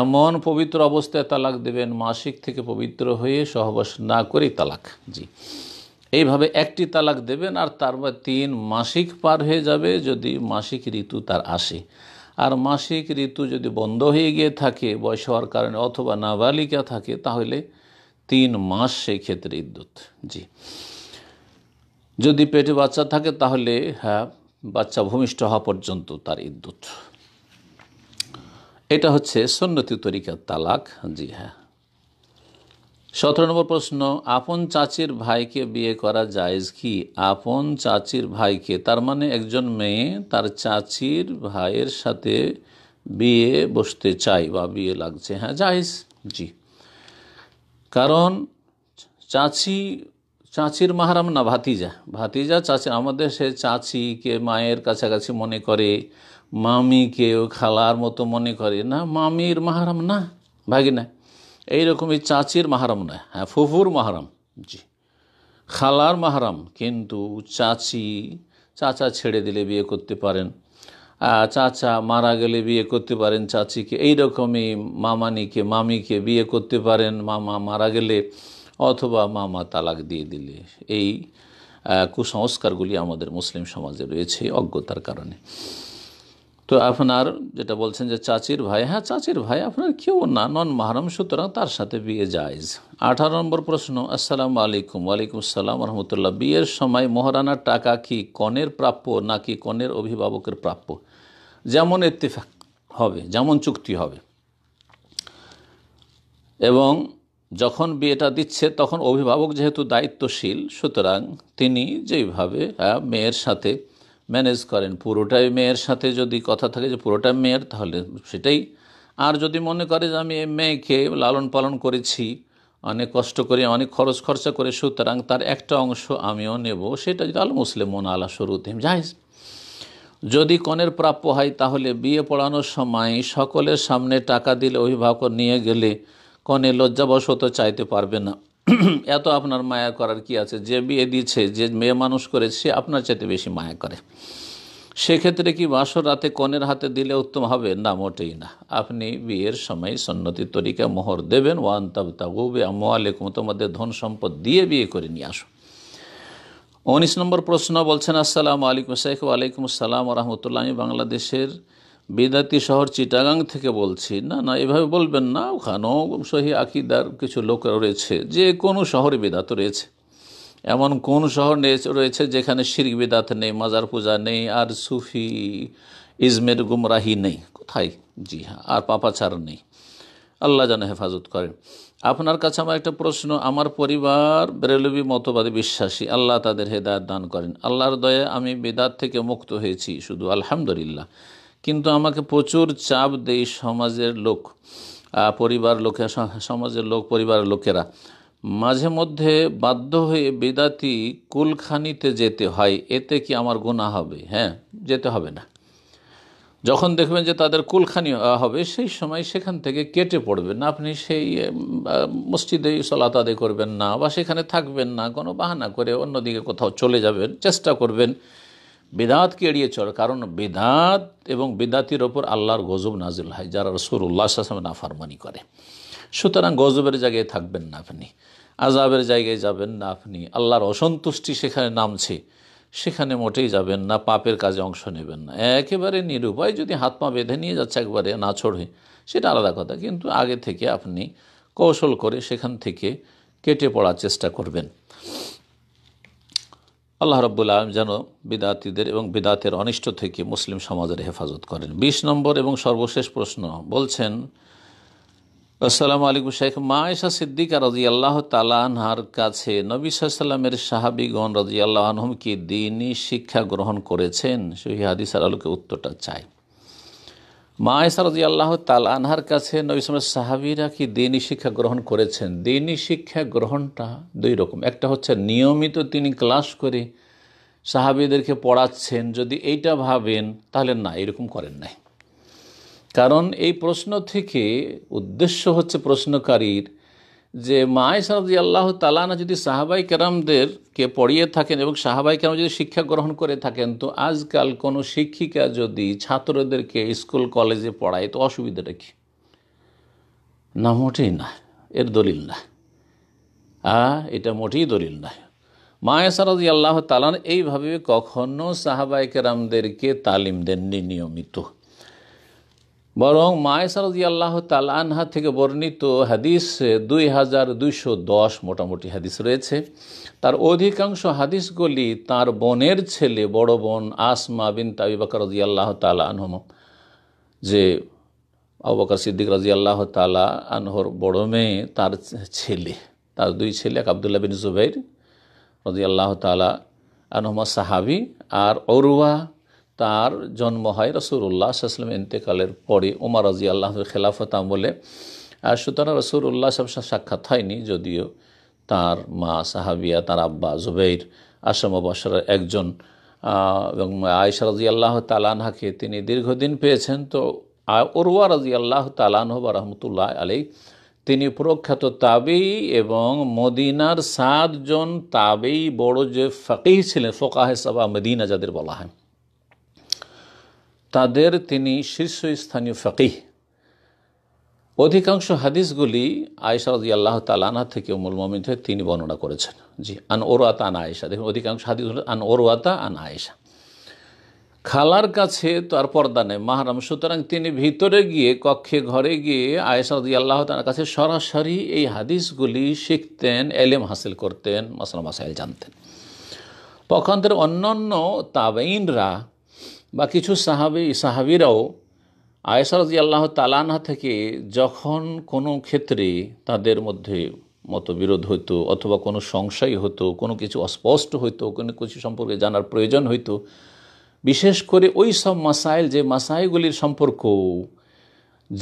S1: এমন পবিত্র অবস্থায় তালাক দেবেন মাসিক থেকে পবিত্র হয়ে সহবাস না করেই তালাক জি এইভাবে একটি তালাক দেবেন আর তারপর তিন মাসিক পার হয়ে যাবে যদি মাসিক ঋতু তার আসে আর মাসিক ঋতু যদি বন্ধ হয়ে গিয়ে থাকে বয়স হওয়ার কারণে অথবা নাবালিকা থাকে তাহলে তিন মাস সেই ক্ষেত্রে ইদ্যুৎ জি যদি পেটে বাচ্চা থাকে তাহলে হ্যাঁ বাচ্চা ভূমিষ্ঠ হওয়া পর্যন্ত তার ইদ্যুৎ এটা হচ্ছে সন্নতি তরিকার তালাক জি হ্যাঁ সতেরো নম্বর প্রশ্ন আপন চাচির ভাইকে বিয়ে করা যায়জ কি আপন চাচির ভাইকে তার মানে একজন মেয়ে তার চাচির ভাইয়ের সাথে বিয়ে বসতে চাই বা বিয়ে লাগছে হ্যাঁ জায়েজ জি কারণ চাচি চাচির মাহারাম না ভাতিজা ভাতিজা চাচি আমাদের সে চাচিকে মায়ের কাছাকাছি মনে করে ও খালার মতো মনে করে না মামির মাহারাম না ভাগিনা এইরকমই চাচির মাহারাম নয় হ্যাঁ ফুফুর মাহারাম জি খালার মাহারাম কিন্তু চাচি চাচা ছেড়ে দিলে বিয়ে করতে পারেন চাচা মারা গেলে বিয়ে করতে পারেন চাচিকে এইরকমই মামানিকে মামিকে বিয়ে করতে পারেন মামা মারা গেলে অথবা মামা তালাক দিয়ে দিলে এই কুসংস্কারগুলি আমাদের মুসলিম সমাজে রয়েছে অজ্ঞতার কারণে তো আপনার যেটা বলছেন যে চাচির ভাই হ্যাঁ চাচির ভাই আপনার কেউ না নন মাহারাম সুতরাং তার সাথে বিয়ে যায় আঠারো নম্বর প্রশ্ন আসসালামু আলাইকুম ওয়ালাইকুম আসসালাম রহমতুল্লাহ বিয়ের সময় মহারানার টাকা কি কনের প্রাপ্য নাকি কনের অভিভাবকের প্রাপ্য যেমন ইত্তিফাক হবে যেমন চুক্তি হবে এবং যখন বিয়েটা দিচ্ছে তখন অভিভাবক যেহেতু দায়িত্বশীল সুতরাং তিনি যেইভাবে হ্যাঁ, মেয়ের সাথে ম্যানেজ করেন পুরোটাই মেয়ের সাথে যদি কথা থাকে যে পুরোটা মেয়ের তাহলে সেটাই আর যদি মনে করে যে আমি এই মেয়েকে লালন পালন করেছি অনেক কষ্ট করে অনেক খরচ খরচা করে সুতরাং তার একটা অংশ আমিও নেব সেটা যদি আল মুসলিম মন আলা সরুদ্দিম জাহিজ যদি কনের প্রাপ্য হয় তাহলে বিয়ে পড়ানোর সময় সকলের সামনে টাকা দিলে অভিভাবক নিয়ে গেলে কনে লজ্জাবশত চাইতে পারবে না এত আপনার মায়া করার কি আছে যে বিয়ে দিচ্ছে যে মেয়ে মানুষ করে সে আপনার চাইতে বেশি মায়া করে সেক্ষেত্রে কি বাসর রাতে কনের হাতে দিলে উত্তম হবে না মোটেই না আপনি বিয়ের সময় সন্নতি তরিকা মোহর দেবেন ওয়ান তাব তাগুবে আমালেকুম তোমাদের ধন সম্পদ দিয়ে বিয়ে করে নিয়ে আসো উনিশ নম্বর প্রশ্ন বলছেন আসসালামু আলাইকুম শেখ ওয়ালাইকুম আসসালাম রহমতুল্লাহ বাংলাদেশের বিদাতি শহর চিটাগাং থেকে বলছি না না এভাবে বলবেন না ওখানেও সহি আকিদার কিছু লোক রয়েছে যে কোনো শহরে বিদাত রয়েছে এমন কোন শহর রয়েছে যেখানে শির্ক বেদাত নেই মাজার পূজা নেই আর সুফি ইজমের গুমরাহি নেই কোথায় জি হ্যাঁ আর পাপাচার নেই আল্লাহ যেন হেফাজত করেন আপনার কাছে আমার একটা প্রশ্ন আমার পরিবার বেরেলবি মতবাদে বিশ্বাসী আল্লাহ তাদের হেদায়ত দান করেন আল্লাহর দয়ে আমি বেদাত থেকে মুক্ত হয়েছি শুধু আলহামদুলিল্লাহ কিন্তু আমাকে প্রচুর চাপ দেয় সমাজের লোক পরিবার লোকে সমাজের লোক পরিবারের লোকেরা মাঝে মধ্যে বাধ্য হয়ে বেদাতি কুলখানিতে যেতে হয় এতে কি আমার গোনা হবে হ্যাঁ যেতে হবে না যখন দেখবেন যে তাদের কুলখানি হবে সেই সময় সেখান থেকে কেটে পড়বেন না আপনি সেই মসজিদে সলাত আদে করবেন না বা সেখানে থাকবেন না কোনো বাহানা করে অন্যদিকে কোথাও চলে যাবেন চেষ্টা করবেন বেদাতকে এড়িয়ে চলে কারণ বেদাত এবং বেদাতির ওপর আল্লাহর গজব নাজিল হয় যারা রসুল্লাহ আসলামে নাফারমানি করে সুতরাং গজবের জায়গায় থাকবেন না আপনি আজাবের জায়গায় যাবেন না আপনি আল্লাহর অসন্তুষ্টি সেখানে নামছে সেখানে মোটেই যাবেন না পাপের কাজে অংশ নেবেন না একেবারে নিরুপায় যদি হাত পা বেঁধে নিয়ে যাচ্ছে একবারে না ছড়ে সেটা আলাদা কথা কিন্তু আগে থেকে আপনি কৌশল করে সেখান থেকে কেটে পড়ার চেষ্টা করবেন আল্লাহ রব্বুল আলম যেন বিদাতিদের এবং বিদাতের অনিষ্ট থেকে মুসলিম সমাজের হেফাজত করেন বিশ নম্বর এবং সর্বশেষ প্রশ্ন বলছেন আসসালামু আলাইকুম শেখ মায়েশা সিদ্দিকা রাজি আল্লাহ তালানহার কাছে নবী সাল্লামের সাহাবিগণ রাজি আল্লাহ আনহম কি দিনই শিক্ষা গ্রহণ করেছেন সেই হাদিসার আলোকে উত্তরটা চাই মা এসারজি আল্লাহ তাল আনহার কাছে নবিসমের সাহাবিরা কি দিনই শিক্ষা গ্রহণ করেছেন দিনই শিক্ষা গ্রহণটা দুই রকম একটা হচ্ছে নিয়মিত তিনি ক্লাস করে সাহাবিদেরকে পড়াচ্ছেন যদি এইটা ভাবেন তাহলে না এরকম করেন নাই কারণ এই প্রশ্ন থেকে উদ্দেশ্য হচ্ছে প্রশ্নকারীর যে মা ইসারদি আল্লাহ তালানা যদি সাহাবাই কেরামদেরকে পড়িয়ে থাকেন এবং সাহাবাই কেরাম যদি শিক্ষা গ্রহণ করে থাকেন তো আজকাল কোনো শিক্ষিকা যদি ছাত্রদেরকে স্কুল কলেজে পড়ায় তো অসুবিধাটা কি না মোটেই না এর দলিল না হ্যাঁ এটা মোটেই দলিল না মায়াসারদি আল্লাহ তালান এইভাবে কখনো সাহাবাই কেরামদেরকে তালিম দেননি নিয়মিত বরং মায়েসারদি আল্লাহ তাল আনহা থেকে বর্ণিত হাদিস দুই হাজার দুইশো দশ মোটামুটি হাদিস রয়েছে তার অধিকাংশ হাদিসগুলি তার বোনের ছেলে বড় বোন আসমা বিন তাবিবাক রাজি আল্লাহ তালা আনহম যে আবাকর সিদ্দিক রাজি আল্লাহ তালা আনহর বড় মেয়ে তার ছেলে তার দুই ছেলে এক আবদুল্লাহ বিন জুবাইর রাজি আল্লাহ তালা আনহমা সাহাবি আর অরুয়া তার জন্ম হয় রসুল্লাহ সাল্লাম ইন্তেকালের পরে ওমার রাজি আল্লাহ খেলাফত আমলে আর সুতরাং রসুল্লাহ সাহেব সাক্ষাৎ হয়নি যদিও তার মা সাহাবিয়া তার আব্বা জুবেইর আসাম বাসরের একজন এবং আয়সা রাজি আল্লাহ তালানহাকে তিনি দীর্ঘদিন পেয়েছেন তো ওরুয়া রাজি আল্লাহ তালানহ বা রহমতুল্লাহ আলী তিনি প্রখ্যাত তাবেই এবং মদিনার সাতজন তাবেই বড় যে ফকিহ ছিলেন ফোকাহে সবা মদিনা যাদের বলা হয় তাদের তিনি শীর্ষস্থানীয় ফকিহ অধিকাংশ হাদিসগুলি আয়সা রাজি আল্লাহ তালানা থেকে উমুল থেকে তিনি বর্ণনা করেছেন জি আন ওরওয়াতা আন আয়েশা দেখুন অধিকাংশ হাদিস হল আন ওরওয়াতা আন আয়েশা খালার কাছে তো আর পর্দা নেই মাহারাম সুতরাং তিনি ভিতরে গিয়ে কক্ষে ঘরে গিয়ে আয়েশা রাজি আল্লাহ তালার কাছে সরাসরি এই হাদিসগুলি শিখতেন এলেম হাসিল করতেন মাসাল মাসাইল জানতেন পক্ষান্তরে অন্যান্য তাবেইনরা বা কিছু সাহাবি সাহাবিরাও আয়সারজি আল্লাহ তালানা থেকে যখন কোনো ক্ষেত্রে তাদের মধ্যে মতবিরোধ হতো অথবা কোনো সংশয় হতো কোনো কিছু অস্পষ্ট হইতো কোনো কিছু সম্পর্কে জানার প্রয়োজন হইতো বিশেষ করে ওই সব মাসাইল যে মাসাইলগুলির সম্পর্ক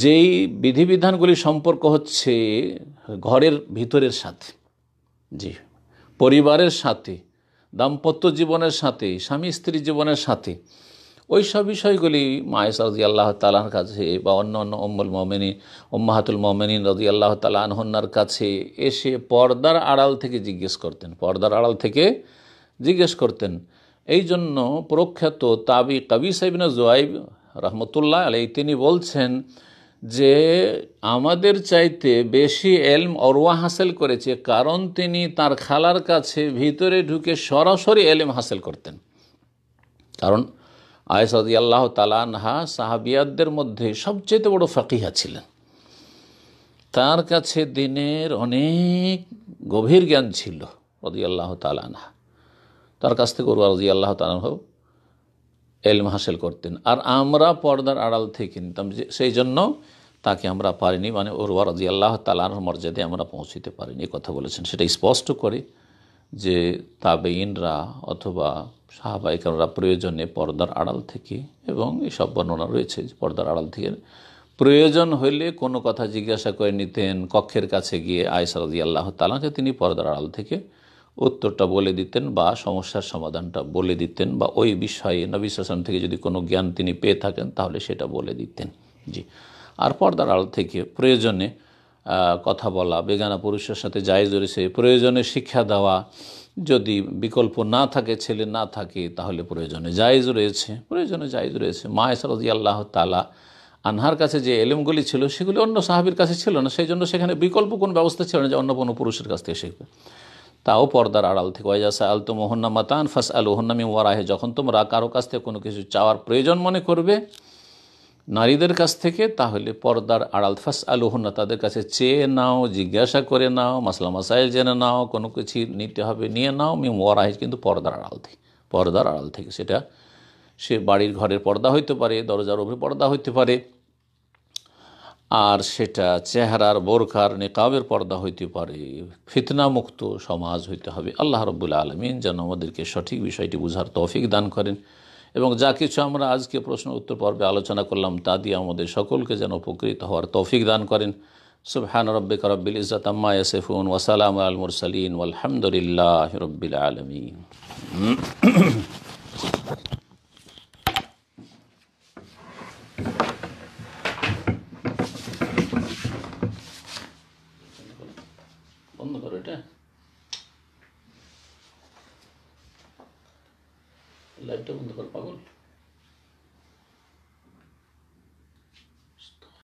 S1: যেই বিধিবিধানগুলির সম্পর্ক হচ্ছে ঘরের ভিতরের সাথে জি পরিবারের সাথে দাম্পত্য জীবনের সাথে স্বামী স্ত্রী জীবনের সাথে ওই সব বিষয়গুলি মায়েস রাজি আল্লাহ তালার কাছে বা অন্য অন্য অম্মুল মমেনি ওম্মাহাতুল মমিনিন রাজি আল্লাহ তালা আনহন্নার কাছে এসে পর্দার আড়াল থেকে জিজ্ঞেস করতেন পর্দার আড়াল থেকে জিজ্ঞেস করতেন এই জন্য প্রখ্যাত তাবি কবি সাইবিনা জোয়াইব রহমতুল্লাহ আলাই তিনি বলছেন যে আমাদের চাইতে বেশি এলম অরওয়া হাসিল করেছে কারণ তিনি তার খালার কাছে ভিতরে ঢুকে সরাসরি এলম হাসিল করতেন কারণ আয়সাদি আল্লাহ তালানহা সাহাবিয়াদের মধ্যে সবচেয়ে বড় ফাকিহা ছিলেন তার কাছে দিনের অনেক গভীর জ্ঞান ছিল রদি আল্লাহ তালানহা তার কাছ থেকে ওরা রদি আল্লাহ তালানহ এলম হাসিল করতেন আর আমরা পর্দার আড়াল থেকে নিতাম সেই জন্য তাকে আমরা পারিনি মানে ওরবা রদি আল্লাহ তালার মর্যাদায় আমরা পৌঁছিতে পারিনি কথা বলেছেন সেটা স্পষ্ট করে যে তাবেইনরা অথবা সাহাবা একরা প্রয়োজনে পর্দার আড়াল থেকে এবং এসব বর্ণনা রয়েছে পর্দার আড়াল থেকে প্রয়োজন হইলে কোনো কথা জিজ্ঞাসা করে নিতেন কক্ষের কাছে গিয়ে আয়সারদি আল্লাহ তালাকে তিনি পর্দার আড়াল থেকে উত্তরটা বলে দিতেন বা সমস্যার সমাধানটা বলে দিতেন বা ওই বিষয়ে নবী সালাম থেকে যদি কোনো জ্ঞান তিনি পেয়ে থাকেন তাহলে সেটা বলে দিতেন জি আর পর্দার আড়াল থেকে প্রয়োজনে কথা বলা বেগানা পুরুষের সাথে জায়জ রয়েছে প্রয়োজনে শিক্ষা দেওয়া যদি বিকল্প না থাকে ছেলে না থাকে তাহলে প্রয়োজনে জায়জ রয়েছে প্রয়োজনে জায়জ রয়েছে মা এসরাজি আল্লাহ তালা আনহার কাছে যে এলেমগুলি ছিল সেগুলি অন্য সাহাবির কাছে ছিল না সেই জন্য সেখানে বিকল্প কোনো ব্যবস্থা ছিল না যে অন্য কোনো পুরুষের কাছ থেকে শিখবে তাও পর্দার আড়াল থেকে ওয়াইজাসা আল তো মোহন্না মাতান ফাস আল ওহন্নামি ওয়ারাহে যখন তোমরা কারো কাছ থেকে কোনো কিছু চাওয়ার প্রয়োজন মনে করবে নারীদের কাছ থেকে তাহলে পর্দার আড়াল আলু হন না তাদের কাছে চেয়ে নাও জিজ্ঞাসা করে নাও মাসলা মাসাইল জেনে নাও কোনো কিছু নিতে হবে নিয়ে নাও মি মরাহিজ কিন্তু পর্দার আড়াল থেকে পর্দার আড়াল থেকে সেটা সে বাড়ির ঘরের পর্দা হইতে পারে দরজার ওভে পর্দা হইতে পারে আর সেটা চেহারার বোরখার নিকাবের পর্দা হইতে পারে ফিতনামুক্ত সমাজ হইতে হবে আল্লাহ রবুল্লা আলমিন যেন আমাদেরকে সঠিক বিষয়টি বুঝার তৌফিক দান করেন এবং যা কিছু আমরা আজকে প্রশ্ন উত্তর পর্বে আলোচনা করলাম তা দিয়ে আমাদের সকলকে যেন উপকৃত হওয়ার তৌফিক দান করেন সুবহান রব্বে করব্বিল ইজাত আম্মা ইয়াসিফুন ওয়া সালাম আল মুরসালিন আলহামদুলিল্লাহ রব্বিল আলামিন এটা দায়িত্ব বন্ধ কর পাগল